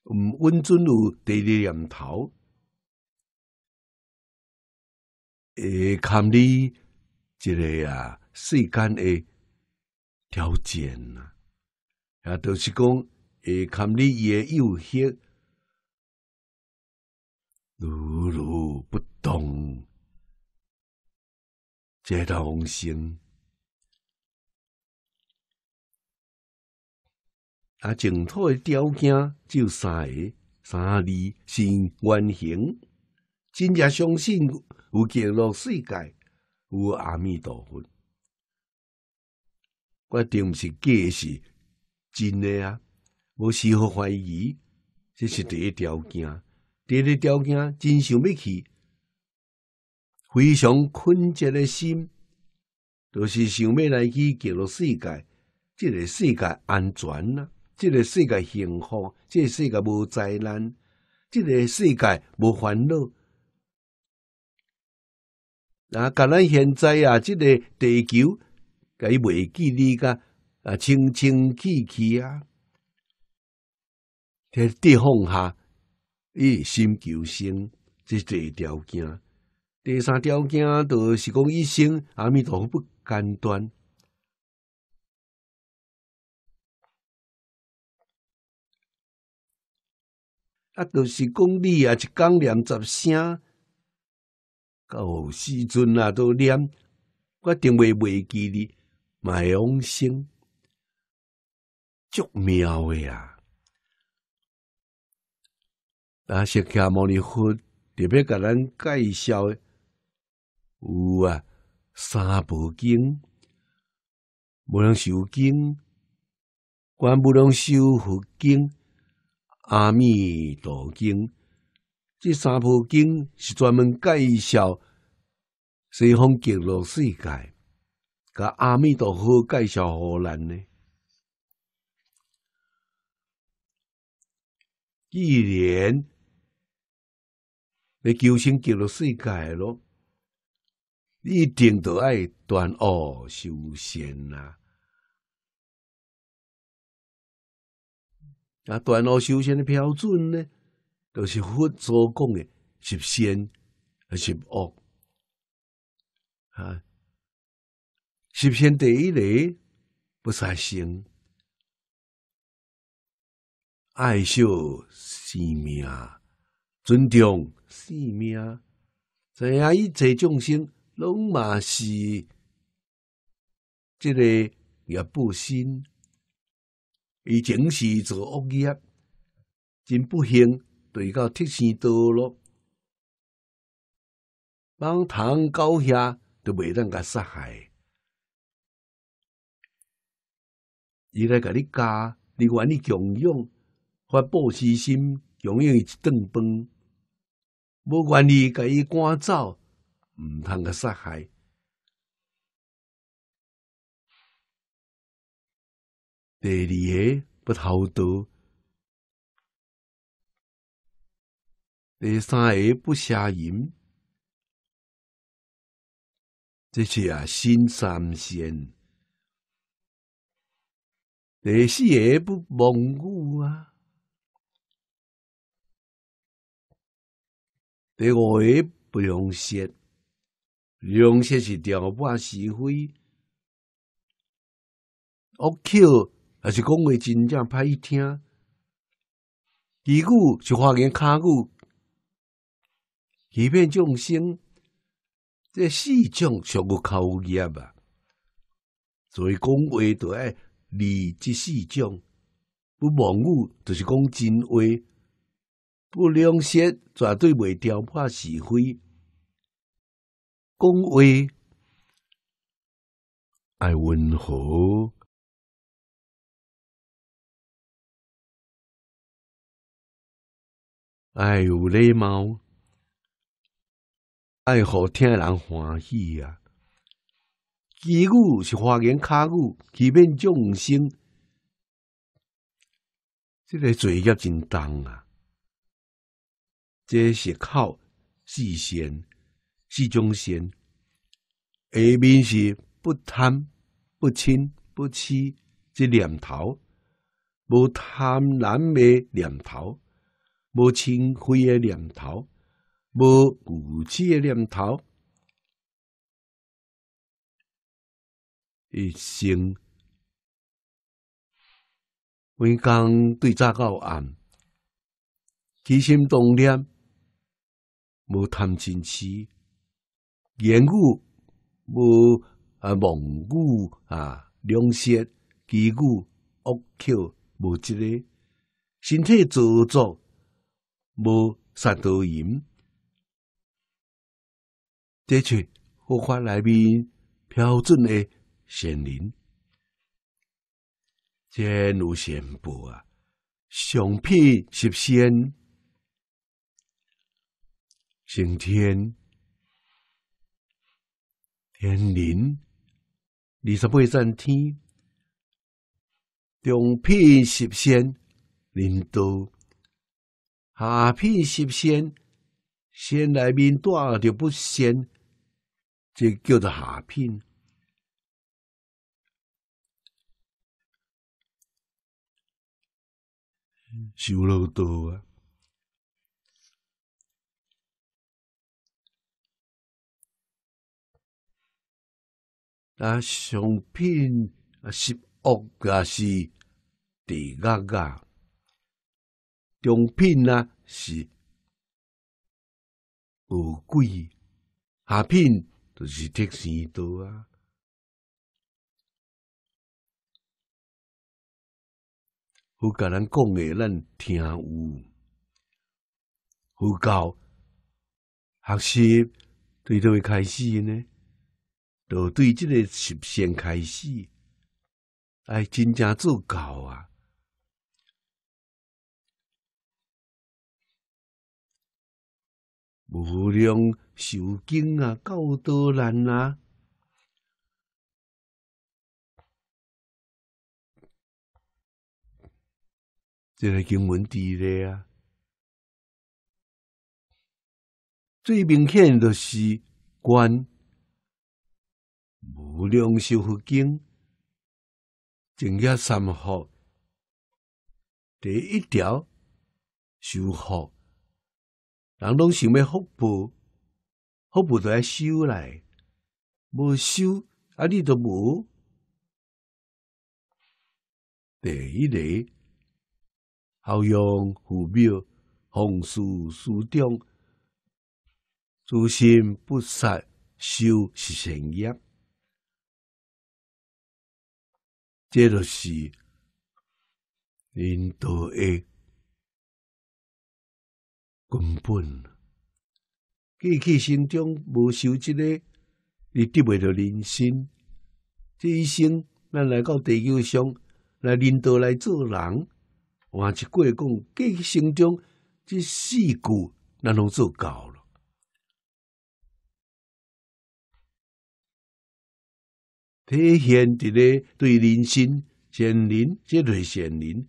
嗯，温准有第二念头，会看你一个啊世间诶条件啊，也著是讲会看你个诱惑。如如不动，这道红尘。啊，净土诶条件就三个：三字心愿行。真正相信有极乐世界，有阿弥陀佛，我定是假，是真诶啊！无丝毫怀疑，这是第一条件。第二条件真想要去，非常困洁的心，就是想要来去极乐世界，这个世界安全啊。即个世界幸福，即个世界无灾难，即个世界无烦恼。啊，甲咱现在啊，即个地球，甲伊袂记你甲啊，清清气气啊，天地放下，一心求生，即个条件。第三条件就是讲一生阿弥陀不间断。啊，就是讲你啊，一工念十声，到时阵啊都念，我定会袂记你买 o n 足妙诶啊！阿释迦牟尼佛特别甲咱介绍，有啊三宝经，无能修经，万无能修佛经。阿弥陀经，这三部经是专门介绍西方极乐世界。甲阿弥陀佛介绍何难呢？既然你求生极乐世界咯，你一定得爱断恶修善呐。啊，断路修行的标准呢，就是佛所讲的，是善还是恶？啊，是善第一类，不杀生，爱惜生命，尊重生命，知影一切众生拢嘛是，这个也不行。以前是做恶业，真不幸，对到铁线多了，茫谈狗血，都袂当甲杀害。伊来甲你教，你愿意供养，发报施心，供养一顿饭，无愿意甲伊赶走，唔通甲杀害。第二个不偷盗，第三个不瞎淫，这是啊新三鲜。第四个不蒙古啊，第五个不用钱，用钱是掉半是非，OK。还是讲话真正歹听，一句就发言骹句，欺骗众生。这四种属于口语啊！所以讲话都要理这四种，不妄语就是讲真话，不良舌绝对袂挑拨是非。讲话爱温和。哎呦，礼貌，爱好听人欢喜啊！其语是花言巧语，其面用心，这个罪业真重啊！这是靠事善、事种善，下面是不贪不嗔、不欺这念头，无贪婪的念头。无清灰诶念头，无无知诶念头，一生，每工对早到暗，起心动念无贪嗔痴，言语无啊妄语啊，良舌、嫉妒、恶口无一个，身体造作。无三多音，的确，佛法内面标准的仙林，真有仙步啊！上品十仙，成天天林，二十八震天，中品十仙，人道。下品十仙，仙内面带着不仙，就叫做下品。修老多啊，啊上品啊十恶也是地嘎嘎，中品啊。是，学鬼下品就是贴钱多啊。好甲人讲的，咱听有。好教学习，对这位开始呢，就对这个实现开始，哎，真正做教啊。无量寿经啊，教导人啊，这个经文第咧啊。最明显的是观无量寿佛经，正业三福第一条，修福。人拢想要福报，福报要修来，无修啊，你都无。第一类，效用护表，宏书书中，诸心不杀，修是成业。这就是印度的。根本，过去心中无修这个，你得袂到人生。这一生，咱来到地球上来人道来做人，换一句来讲，过去心中这四句，咱拢做够了，体现伫个对人生、善人、即类善人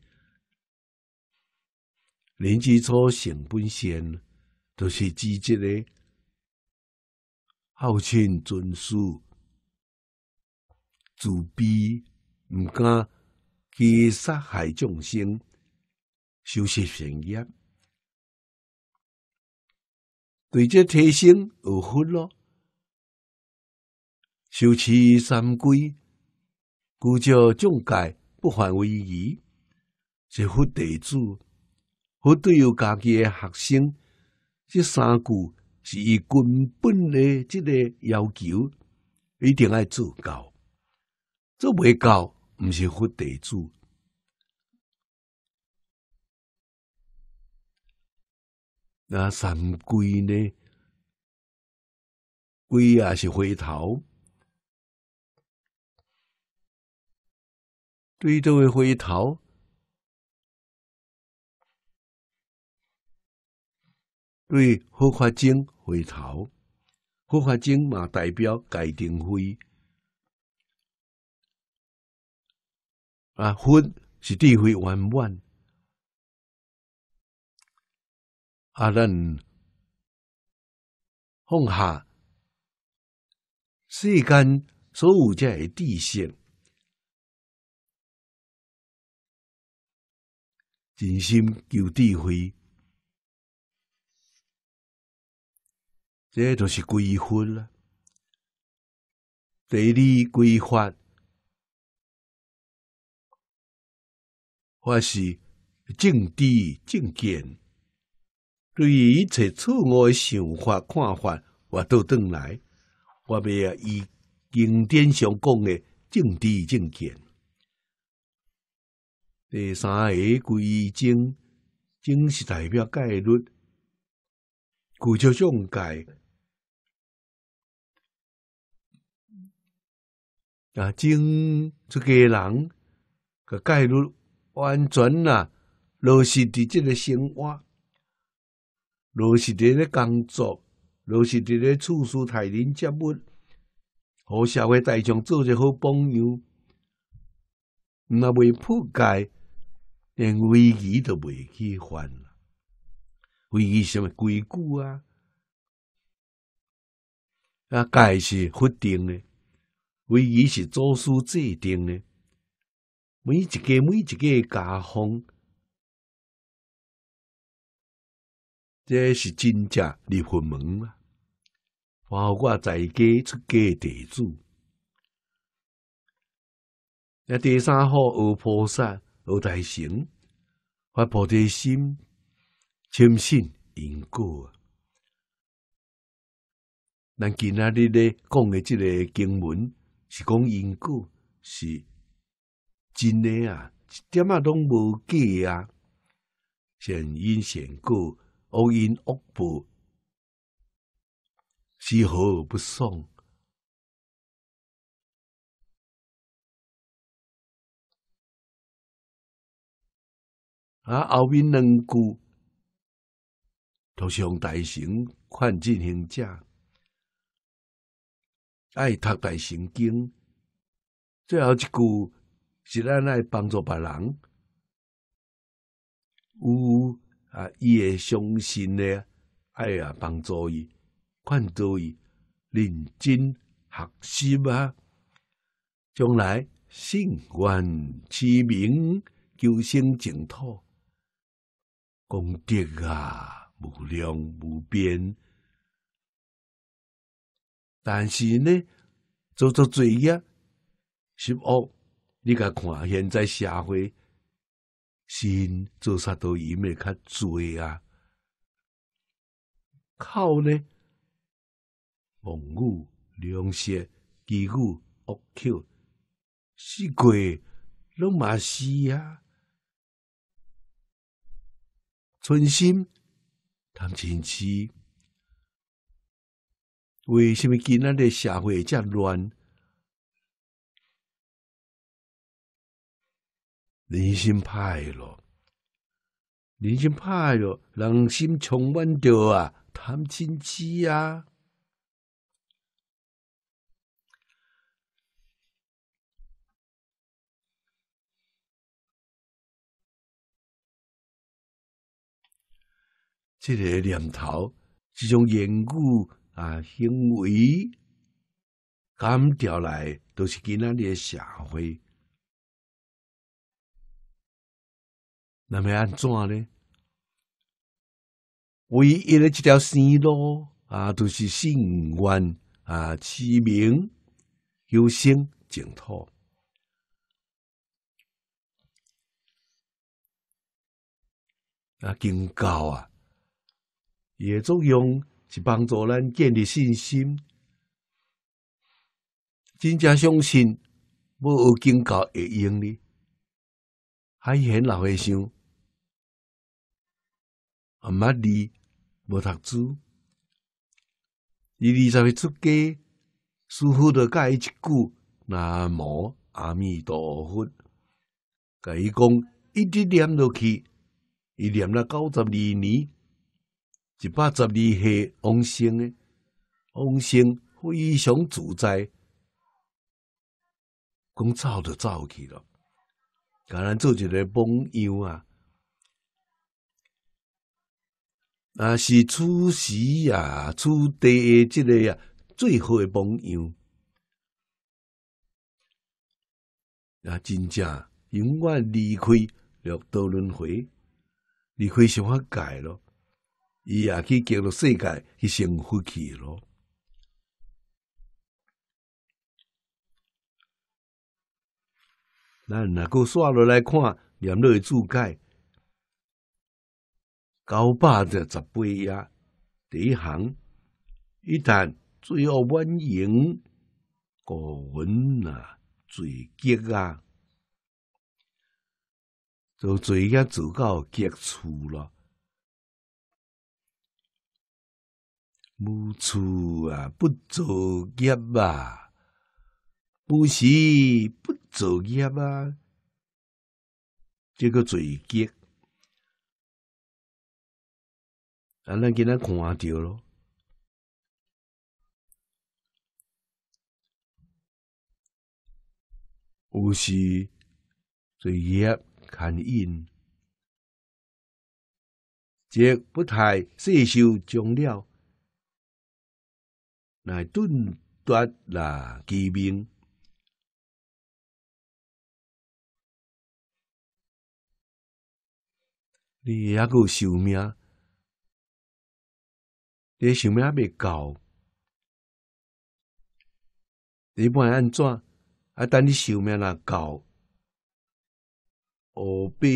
人之初，性本善，都是积极的，孝亲尊师，自卑唔敢去杀害众生，修习善业，对这提升有福咯。修持三规，故叫众改不犯为宜，是福弟子。好，对有家己诶学生，这三句是伊根本诶即个要求一定爱做到，做未到，毋是佛地主。那三规呢？归也是回头，对就会回头。对佛法经回头，佛法经嘛代表戒定慧啊，佛是智慧圆满，啊，咱放下世间所有这些知识，真心求智慧。这就是规范啦，第二规范，或是政治正见，对于一切错误的想法看法，我都转来，我们要以经典上讲的政治正见。第三个规矩，正是代表戒律，具叫上戒。啊，种一家人个概率完全啊若是伫即个生活，若是伫咧工作，若是伫咧处事待人接物，互社会大众做一个好榜样，若未扑街，连危机都未去犯啦。危机什么规矩啊？啊，界是否定诶。为伊是祖师制定的，每一个每一个家风，这是真正立佛门了。包括在家出家弟子，那第三号二菩萨二大神发菩提心，深信因果。咱今仔日咧讲的即个经文。是讲因果是真诶啊，一点啊拢无假啊。善因善果，恶因恶报，是何不爽？啊，后面两句，同像大神款进行者。爱读大圣经，最后一句是：咱爱帮助别人。有啊，伊会相信诶，爱啊帮助伊、劝导伊、认真学习啊，将来兴官知名，救生净土功德啊，无量无边。但是呢，做做作业、是恶，你甲看现在社会，心做啥都因为较做啊，靠呢，蒙语、粮舌、忌语、恶口，四鬼，拢嘛死啊！存心谈情痴。为什么今仔日社会这么乱？人心歹咯，人心歹咯，人心充满着啊，贪心机啊，这个念头，这种言故。啊，行为刚调来都是跟那里的社会，那么安怎呢？唯一的一条线路啊，就是姓官啊，知名有姓净土啊，宗教啊，也作用。是帮助咱建立信心，真正相信要有宗教会用哩。还很老尚阿妈哩无读书，伊二十岁出家，师傅著教伊一句，南无阿弥陀佛，甲伊讲一直念落去，伊念了九十二年。一百十二岁，王星诶，王星非常自在，讲走就走去了。甲咱做一个榜样啊，啊是初时啊，出地诶，这个啊，最好诶榜样。啊，真正永远离开六道轮回，离开上下界咯。伊也去叫露世界，去成风气咯。咱那个刷落来看，连那个注解，九百只十八页，第一行一旦最后反应，过文啊，最激啊，就最个做到结束咯。无处啊，不作业啊，无时不作业啊，这个罪结，啊，咱今仔看掉咯，无时罪业牵引，这不太细修精了。来顿夺来机兵，你还有寿命？你寿命未到，你不知安怎？啊，等你寿命若到，五百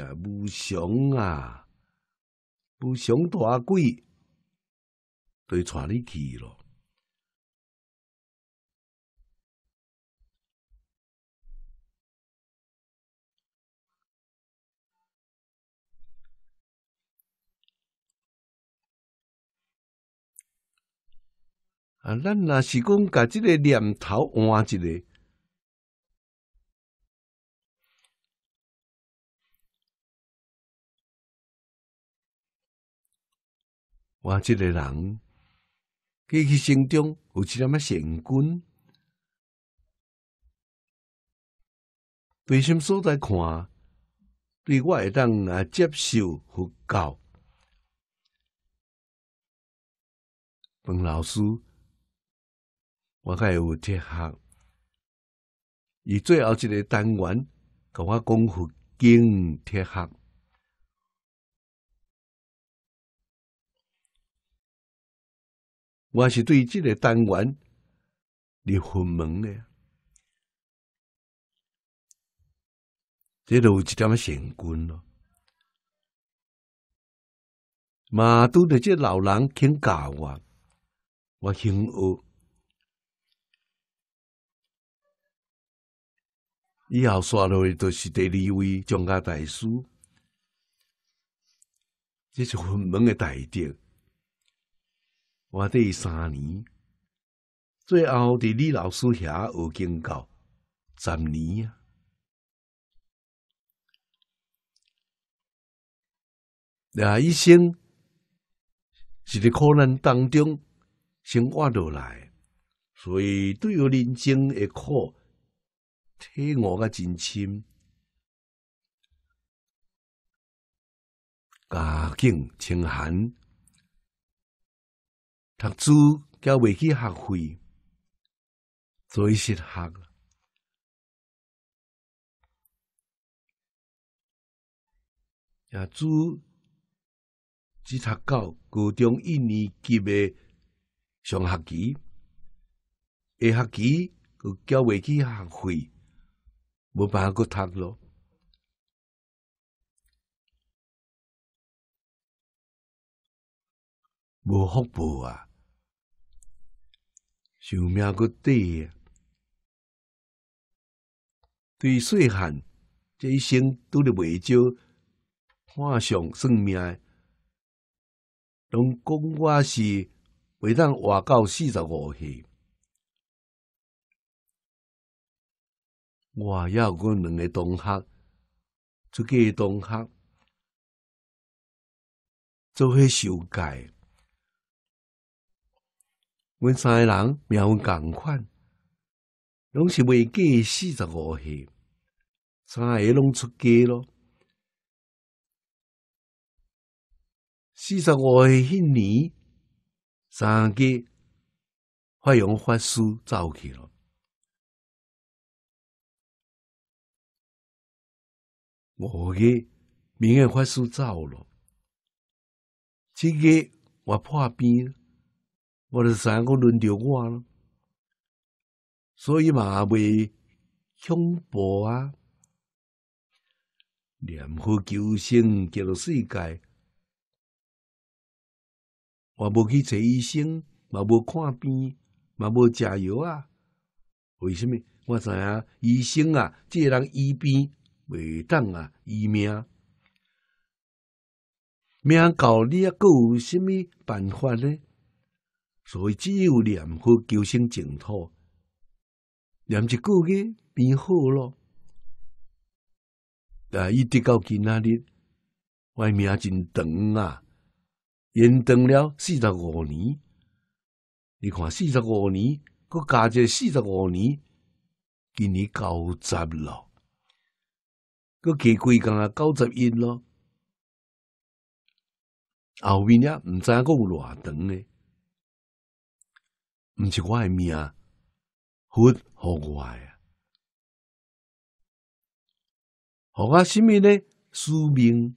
啊，武将啊，无常大贵，就带你去了。啊，咱那是讲甲即个念头换一个，换一个人，过去心中有一点么善根，对什么所在看，对我会当啊接受佛教，本老师。我系有这盒，以最后一个单元，甲我讲佛经铁盒。我是对这个单元，立分门的，即都有一点成棍咯。嘛，拄着这老人肯教我，我幸有。以后刷落去都是第二位张家大师，这是很们的大德。我第三年，最后在李老师遐学经教十年啊。那一生是在苦难当中生活落来，所以对有认真的苦。替我嘅真签，家境清寒，读书交未起学费，最适合。也主只读到高中一年级的上学期、下学期，佢交未起学费。无办法，阁读咯，无福报啊，寿命搁短。对细汉，这一生都着未少看相算命，拢讲我是未当活到四十五岁。我要有阮两个同学，出个同学做去修改，阮三人描共款，拢是未过四十五岁，三个拢出家了。四十五岁迄年，三个发用发书走去了。我个明眼快速走了，这个我破病，我的三个轮到我了，所以嘛未凶怖啊，念佛救生叫入世界，我无去找医生，嘛无看病，嘛无吃药啊，为什么？我知影医生啊，这个人医病。袂当啊！移命。命到你啊，阁有啥物办法呢？所以只有念佛求生净土，念一个月变好咯。啊！一直到今仔日，我命真长啊，延长了四十五年。你看四十五年，阁加者四十五年，今年九十了。佮加几工啊，九十一咯。后面呀，毋知影佮有偌长呢？毋是我诶命，福互我诶啊！互我什么呢？使命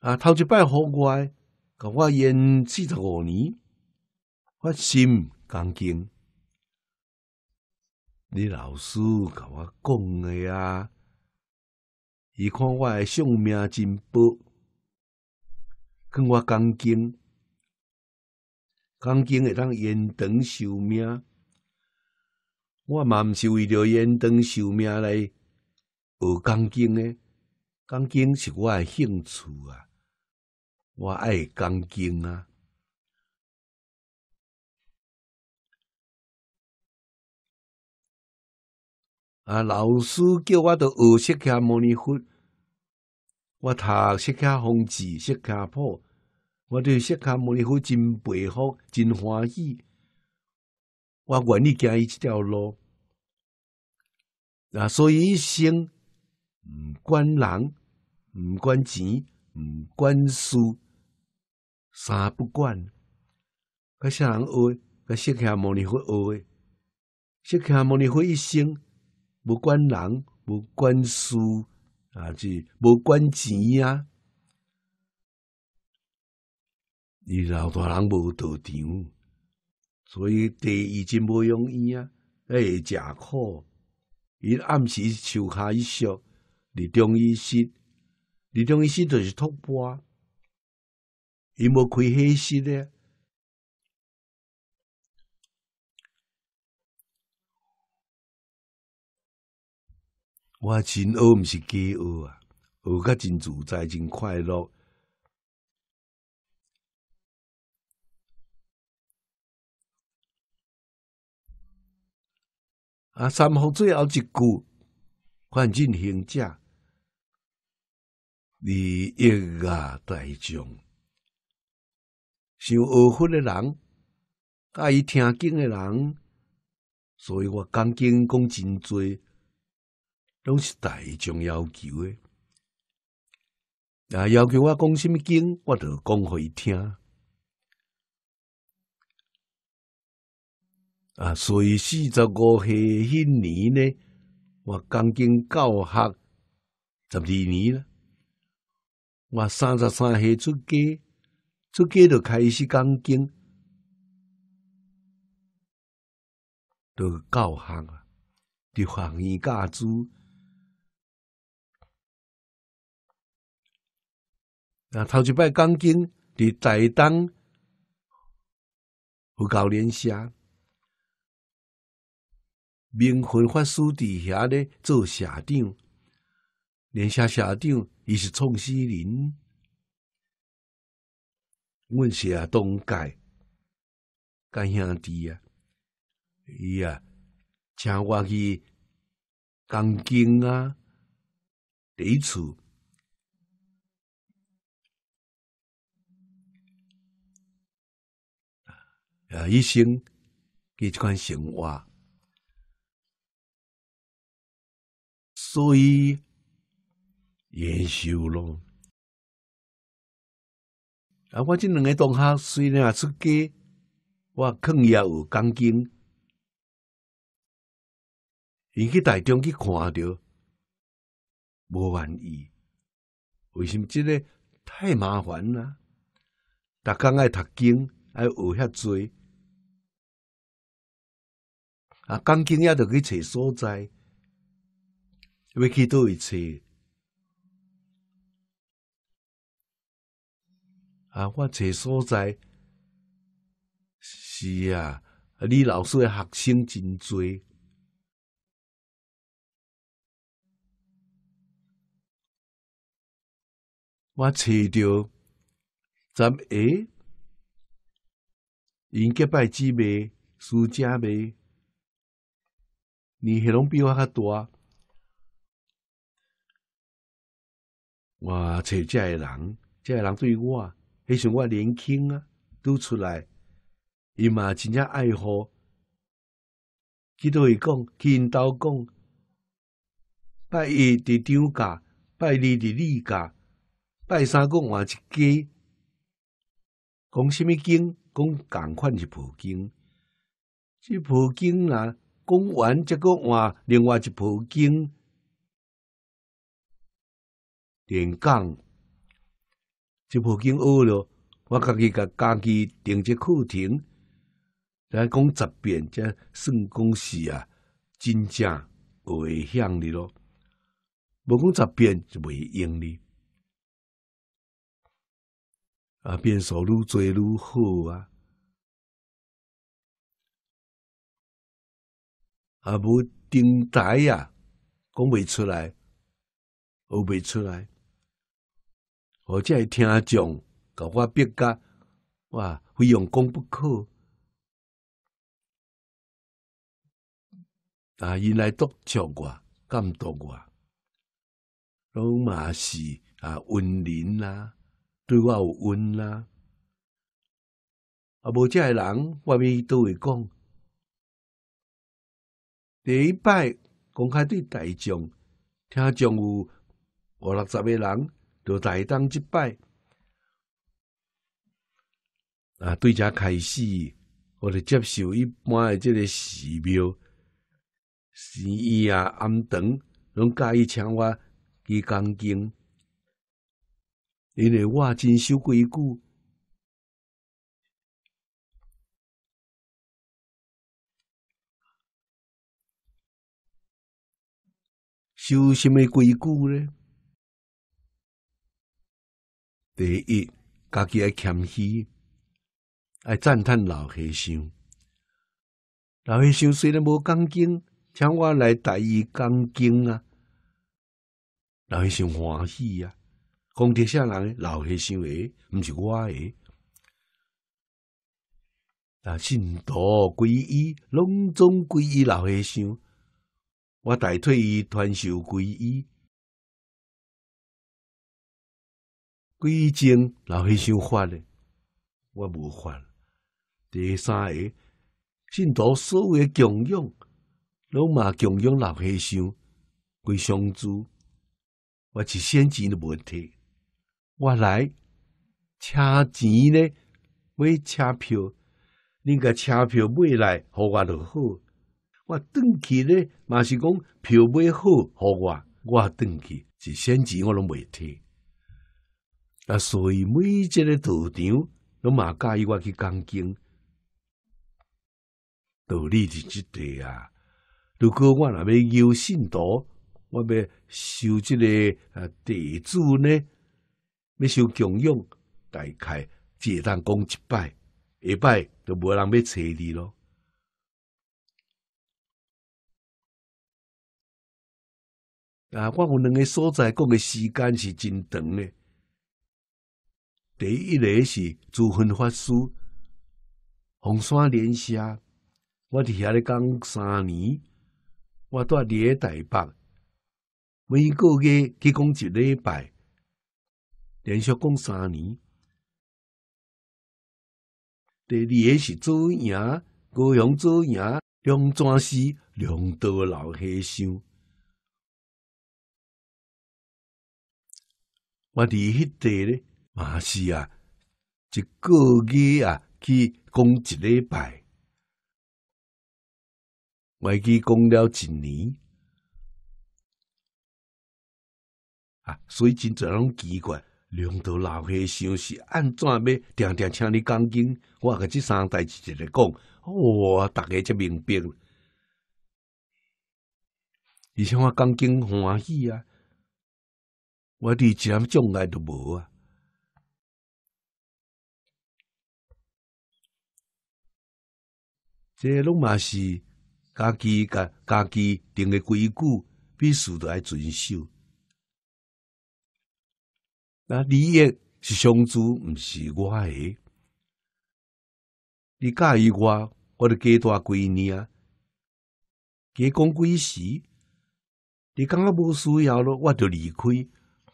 啊！头一摆互我，甲我演四十五年，我心刚经。你老师甲我讲诶啊，伊看我诶相命真薄，跟我讲经，讲经会当延长寿命。我嘛毋是为着延长寿命来学讲经诶，讲经是我诶兴趣啊，我爱讲经啊。啊！老师叫我到学释迦牟尼佛，我读释迦弘志、色加破，我对色尼佛真佩服、真欢喜，我愿意行伊这条路。啊，所以一生唔管人、唔管钱、唔管事，三不管。甲啥人学？甲释迦牟尼佛学诶。释迦牟尼佛一生。无管人，无管事啊，是无管钱啊。伊老大人无道场，所以地已经无容易啊，还食苦。伊暗时树下一宿，二中伊室，二中伊室就是托钵，伊无开黑室咧。我真恶，毋是假恶啊！学甲真自在，真快乐。啊，三福最后一句：，犯禁行者，离啊大众，想学佛的人，伊听经的人，所以我讲经讲真多。拢是大众要求诶，啊！要求我讲什么经，我都讲互伊听。啊，所以四十五岁迄年呢，我刚经教学十二年了。我三十三岁出家，出家就开始讲经，都教行啊，就弘院教书。那头一摆，钢筋伫台东有搞联社，明权法师伫遐咧做社长，联社社长伊是创始人，阮社啊东街，干兄弟啊，伊啊，请我去钢筋啊，第一次。一生，几款生活，所以延寿咯。啊，我这两个同学虽然也出家，我肯也有钢筋，伊去大众去看着，无愿意。为什么？真个太麻烦啦！逐工爱读经，爱学遐多。啊，赶紧也着去找所在，要去倒位找。啊，我找所在，是啊，李老师的学生真多。我找到，咱诶，因结拜姊妹、师姐妹。你黑龙比我较多啊！我找这个人，这人对我，还是我年轻啊，拄出来，伊嘛真正爱好。佮伊讲，去因兜讲，拜一伫张家，拜二伫李家，拜三个换一家。讲什么经？讲共款是蒲经，这蒲经啦。讲完，再个换另外一部经，连讲，这部经学了，我家己甲家己定只课程，来讲十遍才算讲是啊，真正会向你咯。无讲十遍就袂用你，啊，变数愈做愈好啊。啊，无电台啊，讲袂出来，学袂出来，我只系听讲，甲我逼甲，哇，非用功不可啊！因来督促我，监督我，拢嘛是啊，温良啦，对我有温啦，啊，无只系人外面都会讲。第一摆公开对大众，听众有五六十个人在台东一拜啊，对家开始我者接受一般诶即个寺庙、寺院、庵堂，拢加以请我去讲经，因为我进修规矩。修什么规矩呢？第一，家己爱谦虚，爱赞叹老和尚。老和尚虽然无讲经，请我来代伊讲经啊，老和尚欢喜啊，讲得啥人老和尚，诶，毋是我诶。啊，信徒皈依，隆重皈依老和尚。我代退伊传授皈依，皈依经老和尚发的，我无法。第三个信徒所谓的供养，拢嘛供养老和尚，归相助。我一现钱都问题，我来车钱咧，买车票，你个车票买来，互我就好。我登去咧，嘛是讲票买好，互我，我登去，一先钱我都未体。啊，所以每一个道场，拢嘛介意我去江敬。道理是即地啊。如果我若要有信徒，我要收这个地主呢，要收供养，大概只当讲一摆，下摆就无人要找你咯。啊，我有两个所在，讲嘅时间是真长嘅。第一个是做婚法师，红山莲下，我伫遐咧讲三年，我住咧台北，每个月结公一礼拜，连续讲三年。第二个是做牙，高雄做牙，梁传师，梁道老和尚。我伫迄地咧，嘛是啊，一个月啊去讲一礼拜，我去讲了一年啊，所以真侪拢奇怪，领导老和尚是按怎要，定定请你讲经，我甲即三代直接来讲，哇，逐个才明白，而且我讲经欢喜啊。我一点将来都无啊！这拢嘛是家己甲家己定个规矩，必须爱遵守。那利益是相主，毋是我诶。你嫁意我，我就给大闺女啊，给讲几时？你感觉无需要了，我就离开。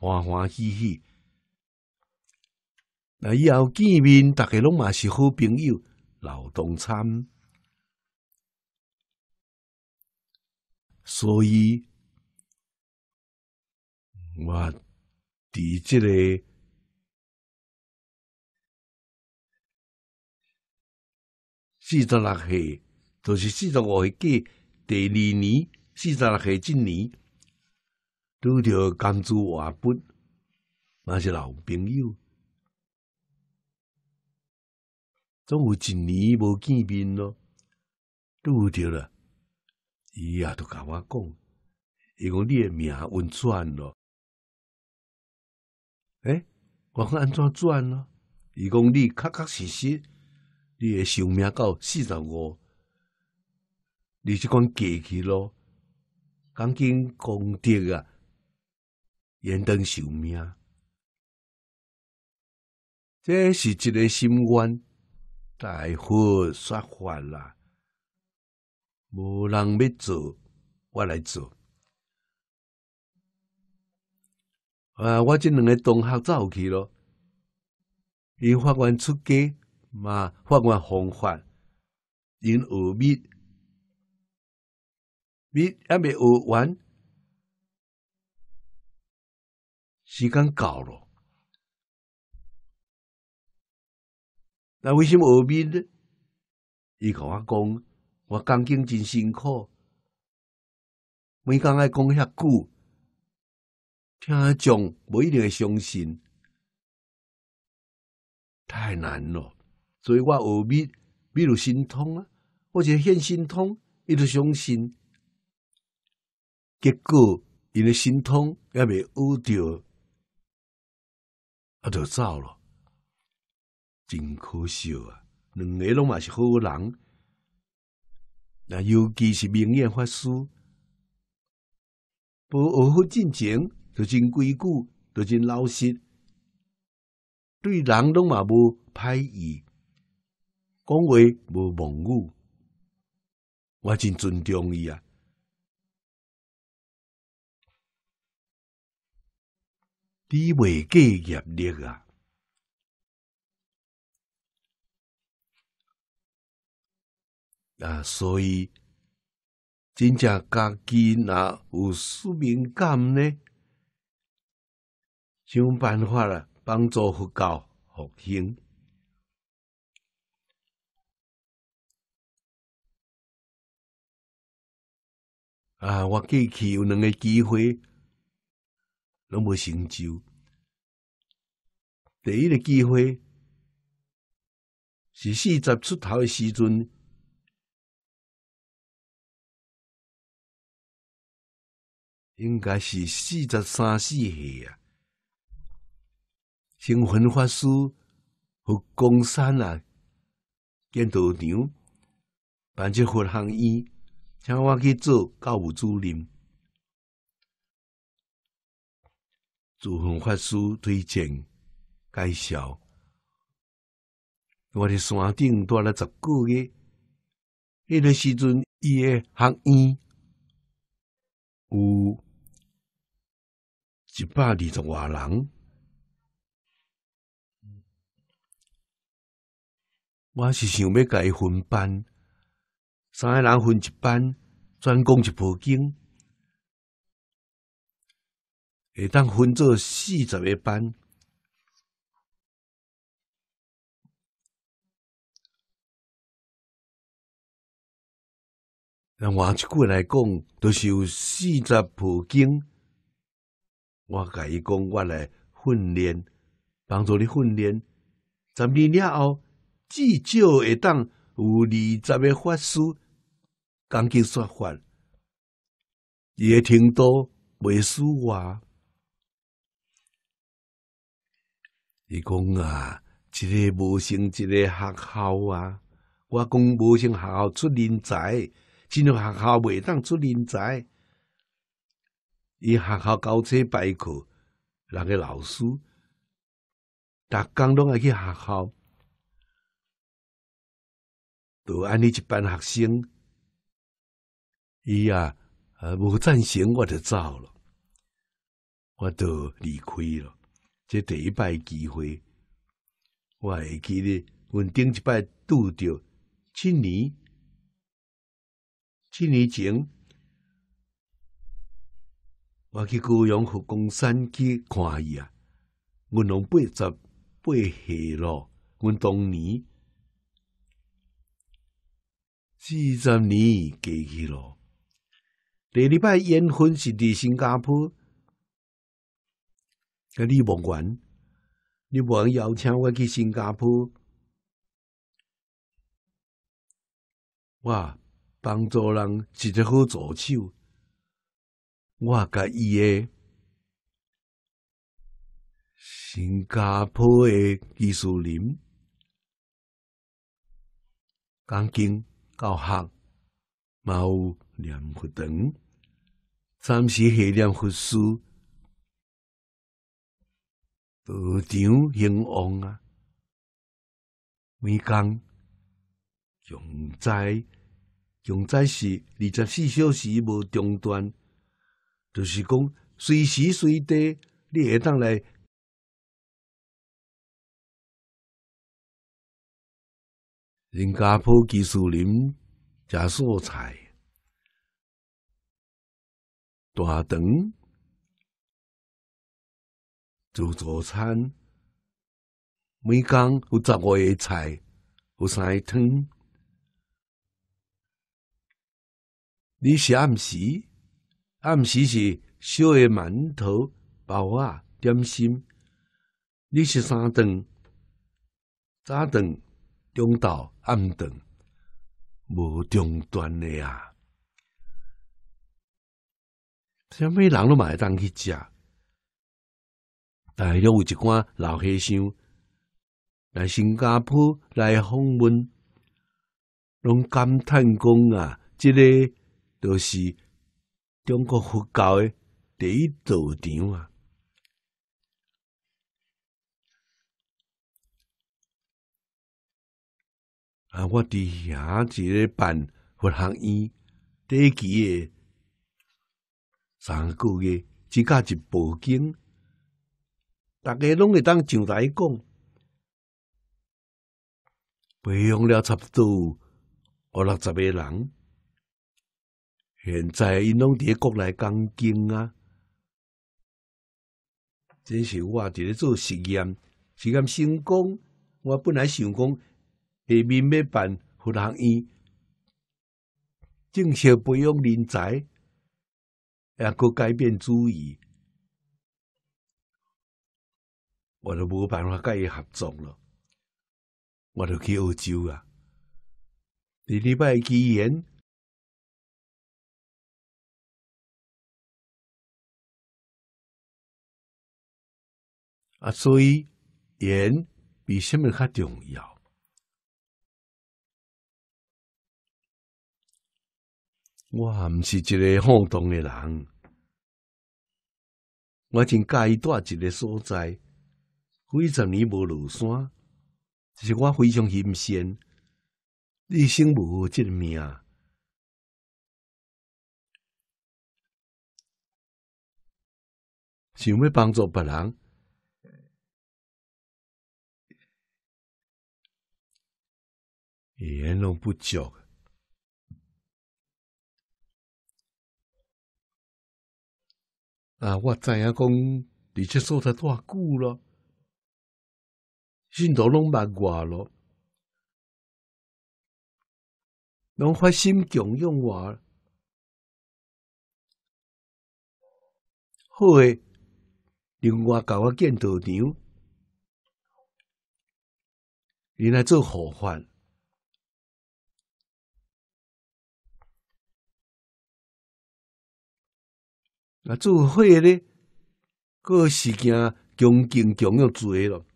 欢欢喜喜，那以后见面，大家拢嘛是好朋友，劳动餐。所以，我伫这个四十六岁，就是四十五岁计第二年，四十六岁一年。拄着工珠粤本，那是老朋友，总有一年无见面咯，拄着了，伊也都甲我讲，伊讲你诶命运转咯，诶，我讲安怎转咯？伊讲你确确实实，你诶寿命到四十五，你即讲过去咯，赶紧功德啊！延登寿命，这是一个心愿。大伙说法啦，无人要做，我来做。啊，我这两个同学走去了，因法官出家嘛，法官红法，因恶密，密也未恶完。时间到了，那为什么耳鼻呢？伊甲我讲，我讲经真辛苦，每讲爱讲遐久，听众种一定会相信，太难了。所以我耳鼻比如心痛啊，而且现心痛，一直相信，结果因为心痛，也未误掉。就走了，真可惜啊！两个拢嘛是好人，那尤其是明眼法师，不学好进前就真规矩，就真老实，对人拢嘛无歹意，讲话无妄语，我真尊重伊啊。抵袂过业力啊！啊，所以真正家己若有使命感呢？想办法啦，帮助佛教复兴啊！我计有两个机会。拢无成就。第一个机会是四十出头的时阵，应该是四十三四岁啊，成婚法师和工山啊，建道场，办一佛行院，请我去做教务主任。祖恒法师推荐介绍，我在山顶待了十个月，迄个时阵伊诶学院有一百二十外人，我是想要甲伊分班，三个人分一班，专攻一部经。会当分做四十个班，那换句来讲，就是有四十部经。我甲伊讲，我来训练，帮助你训练。十年了后，至少会当有二十个法师讲经说法，也挺多，未输我。伊讲啊，一个无成一个学校啊，我讲无成学校出人才，进入学校袂当出人才。伊学校教册排课，那个老师，逐工拢爱去学校，就安尼一班学生，伊啊，无赞成我就走了，我就离开了。这第一摆机会，我还记得，阮顶一摆拄着，七年，七年前，我去高阳和公山去看伊啊，阮拢八十八岁咯，阮当年四十年过去咯，第二摆缘婚是伫新加坡。你甭管，你甭邀请我去新加坡。哇，帮助人一个好助手，我甲伊个新加坡嘅技术林，钢经教学，猫念佛堂，暂时系念佛书。赌场兴旺啊！每工常在，常在是二十四小时无中断，就是讲随时随地，你会当来人家坡技术林食素菜大肠。自助餐，每工有十五个菜，有三个汤。你是暗时，暗时是烧个馒头、包啊、点心。你是三顿，早顿、中昼、暗顿，无中断的啊。想袂人，都买当去食。大陆有一寡老和尚来新加坡来访问，拢感叹讲啊，这个都是中国佛教的第一道场啊！啊，我伫遐一个办佛学院，第一期三个月，只加一部经逐个拢会当上台讲，培养了差不多五六十个人，现在因拢伫国内讲经啊。这是我伫咧做实验，实验成功。我本来想讲下面要办佛学院，正式培养人才，也阁改变主意。我就无办法甲伊合作了，我就去澳洲啊。你礼拜几演，啊所以演比什么较重要。我毋是一个好动诶人，我真介意住一个所在。几十年无落山，只是我非常心善，一生无这个命，想要帮助别人，也拢不足。啊，我知影讲，你接受在多久了？信徒拢捌我咯，拢发心强养我，好诶，另外甲我建道场，用来做护法。那做伙的呢，各事件恭敬供养做了。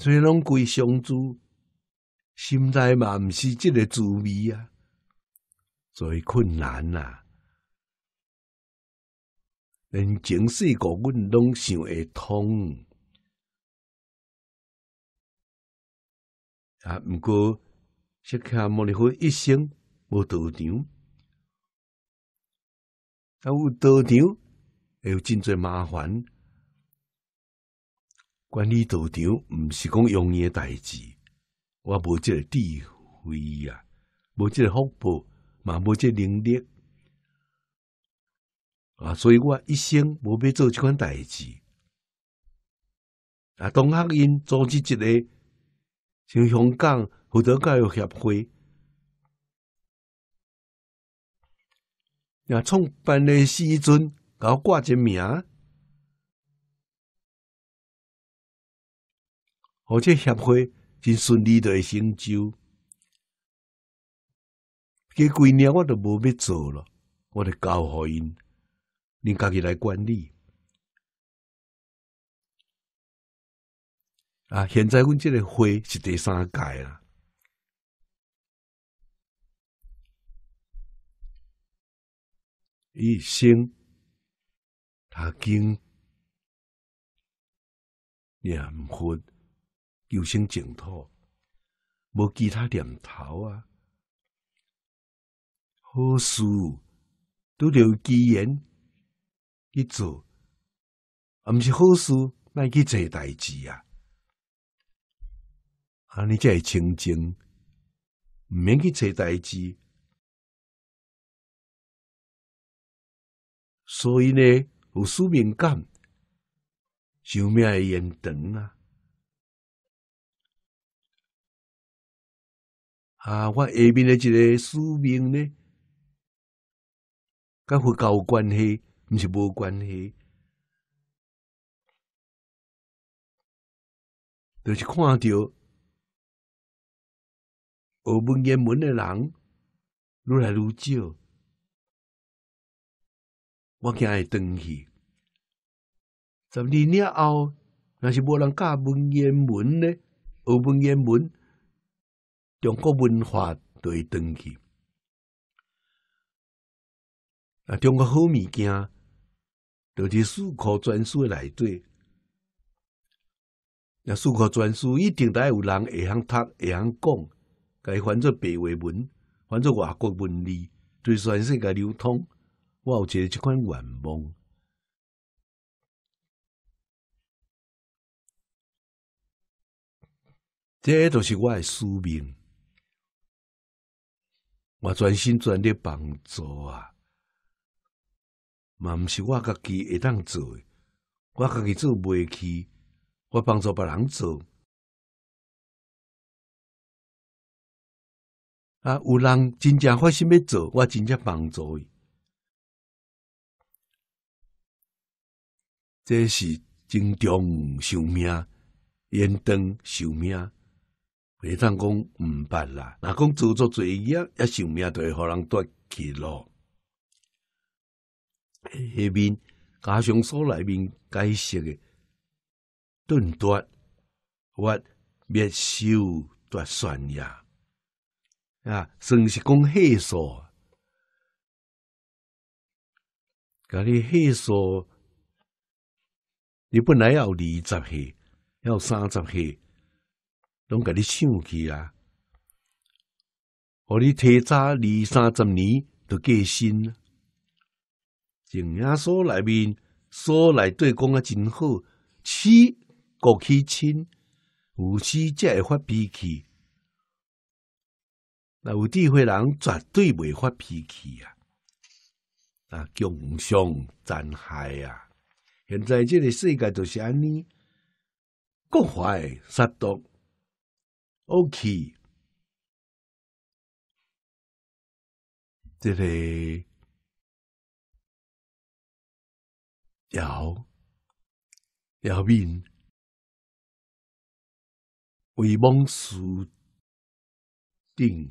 所以，拢归相处，心内嘛，唔是即个滋味啊，最困难啊。连情世故，阮拢想会通啊。毋过，时刻莫得好，一生无赌场，啊，有赌场，会有真侪麻烦。管理赌场毋是讲容易诶代志，我无即个智慧啊，无即个福报，嘛无即能力啊，所以我一生无要做即款代志。啊，同学因组织一个像香港福德教育协会，啊，创办诶时阵甲我挂一名。而且协会真顺利的成就，这几年我都无必做了，我来交互因，你家己来管理。啊，现在阮这个会是第三届啦，一生大经、念佛。有生净土，无其他念头啊。好事都有基缘去做，啊，毋是好事，来去做代志啊。安尼才会清净，毋免去做代志。所以呢，有使命感，寿命会延长啊。啊！我下面的一个说明呢，佮佛教关系唔是无关系，就是看到学文言文的人愈来愈少，我惊会断去。十年后，若是无人教欧文言文呢，学文言文。中国文化对登记，啊，中国好物件，就是四库全书来底。那四库全书一定得有人会晓读，会晓讲，改翻做白话文，翻做外国文字，对全世界流通。我有一个这款愿望，这个就是我诶使命。我全心全力帮助啊，嘛毋是我家己会当做，诶，我家己做袂起，我帮助别人做。啊，有人真正发生要做，我真正帮助伊。这是尊重生命，延登生命。你当讲毋捌啦，若讲做做作业，是想命就会互人夺去咯。迄边，家上所内面解释诶，断断，或灭修夺算呀，啊，算是讲黑数。甲你黑数，你本来要二十岁，要三十岁。拢甲你想起啊！互你提早二三十年都过身，警察所内面所内对公啊真好，妻过去亲，有妻才会发脾气。那有智慧人绝对袂发脾气啊！那共相残害啊！现在这个世界就是安尼，各怀杀毒。O.K.，这里姚姚斌为蒙书定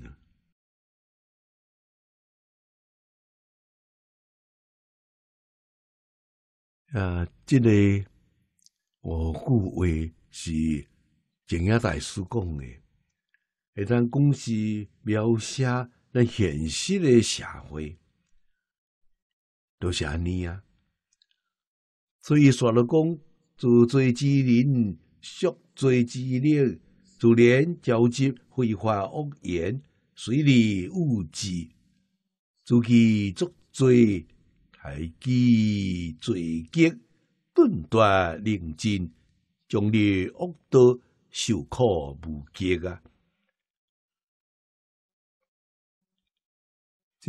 啊，这个我古话是蒋亚大师讲的。会当讲是描写咱现实个社会，就是安尼啊。所以说了讲，自罪之人，属罪之孽，就连交急、废话恶言、水利物质，自己作罪，还记罪极，顿断灵精，将你恶多受苦无极啊！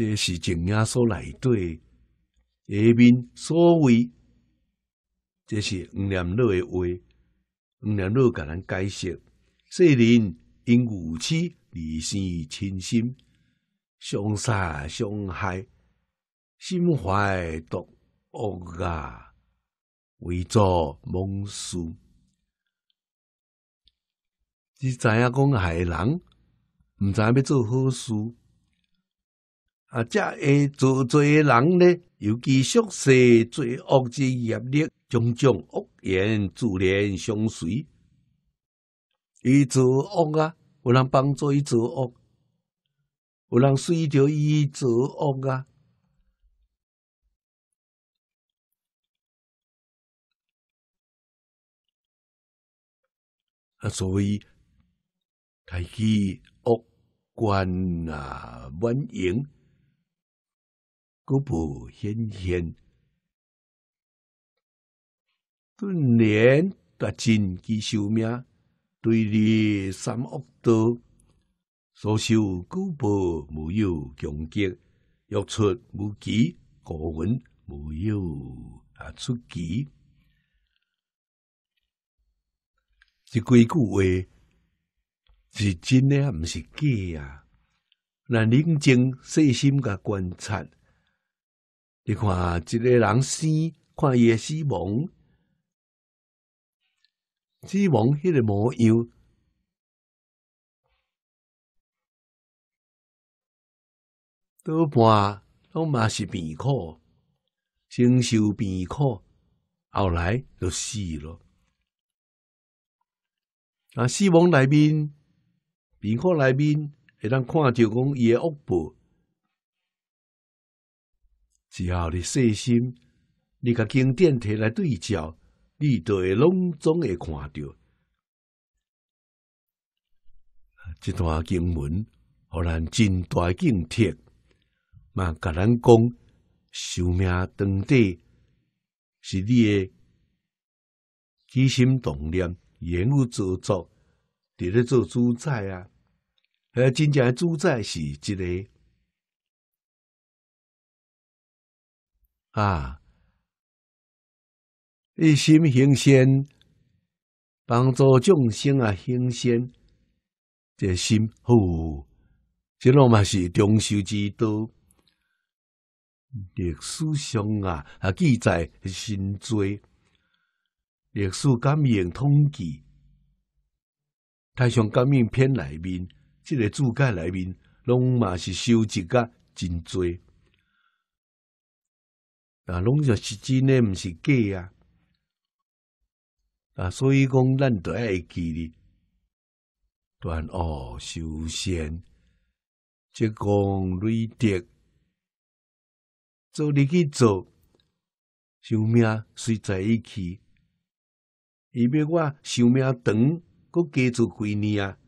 这是正样所内底下面所谓，这是黄莲六的话，黄莲六甲咱解释：，世人因无耻而生嗔心，相杀相害，心怀毒恶啊，为做梦事。你知影讲害人，毋知影要做好事。啊！才会做罪诶人呢，尤其宿舍罪恶之业力，种种恶言自然相随。伊做恶啊，有人帮助伊做恶，有人随着伊做恶啊。啊，所以开启恶贯啊，满盈。古报显现，顿然夺尽其寿命，对入三恶道。所修古报，没有穷极，欲出无极，果闻没有啊出期。这几句话是真的，唔是假呀？那冷静细心噶观察。你看一个人死，看伊诶死亡，死亡迄个模样，多半拢嘛是病苦，先受病苦，后来就死了。啊，死亡内面，病苦内面，会当看着讲伊诶恶报。只要你细心，你甲经典摕来对照，你著会拢总会看到。这段经文，互咱真大警惕，嘛，甲咱讲，寿命长短，是你的起心动念、言语造作，伫咧做主宰啊。而真正的主宰是一个。啊！一心行善，帮助众生啊，行善，这心好，这拢嘛是长寿之道。历史上啊，记载是真多。历史感应统计，太上感应篇里面，这个注解里面，拢嘛是收集噶真多。啊，拢就真诶，毋是假啊。啊，所以讲，咱都爱记哩，断恶修善，积功累德，做你去做，寿命随在一起。伊要我寿命长，搁加做几年啊；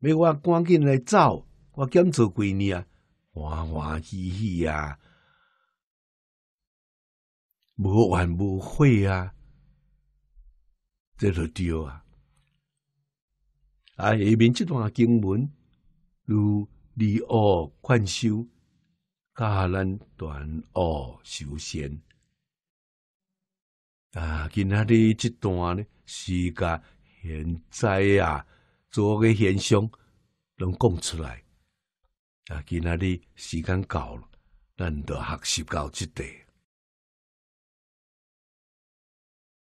要我赶紧来走，我减做几年啊，欢欢喜喜啊！无怨无悔啊，这就丢啊！啊，下面这段经文，如离恶宽修，教咱断恶修善啊。今仔日这段呢，时间现在啊，做个现象能讲出来啊。今仔日时间到了，咱就学习到这地。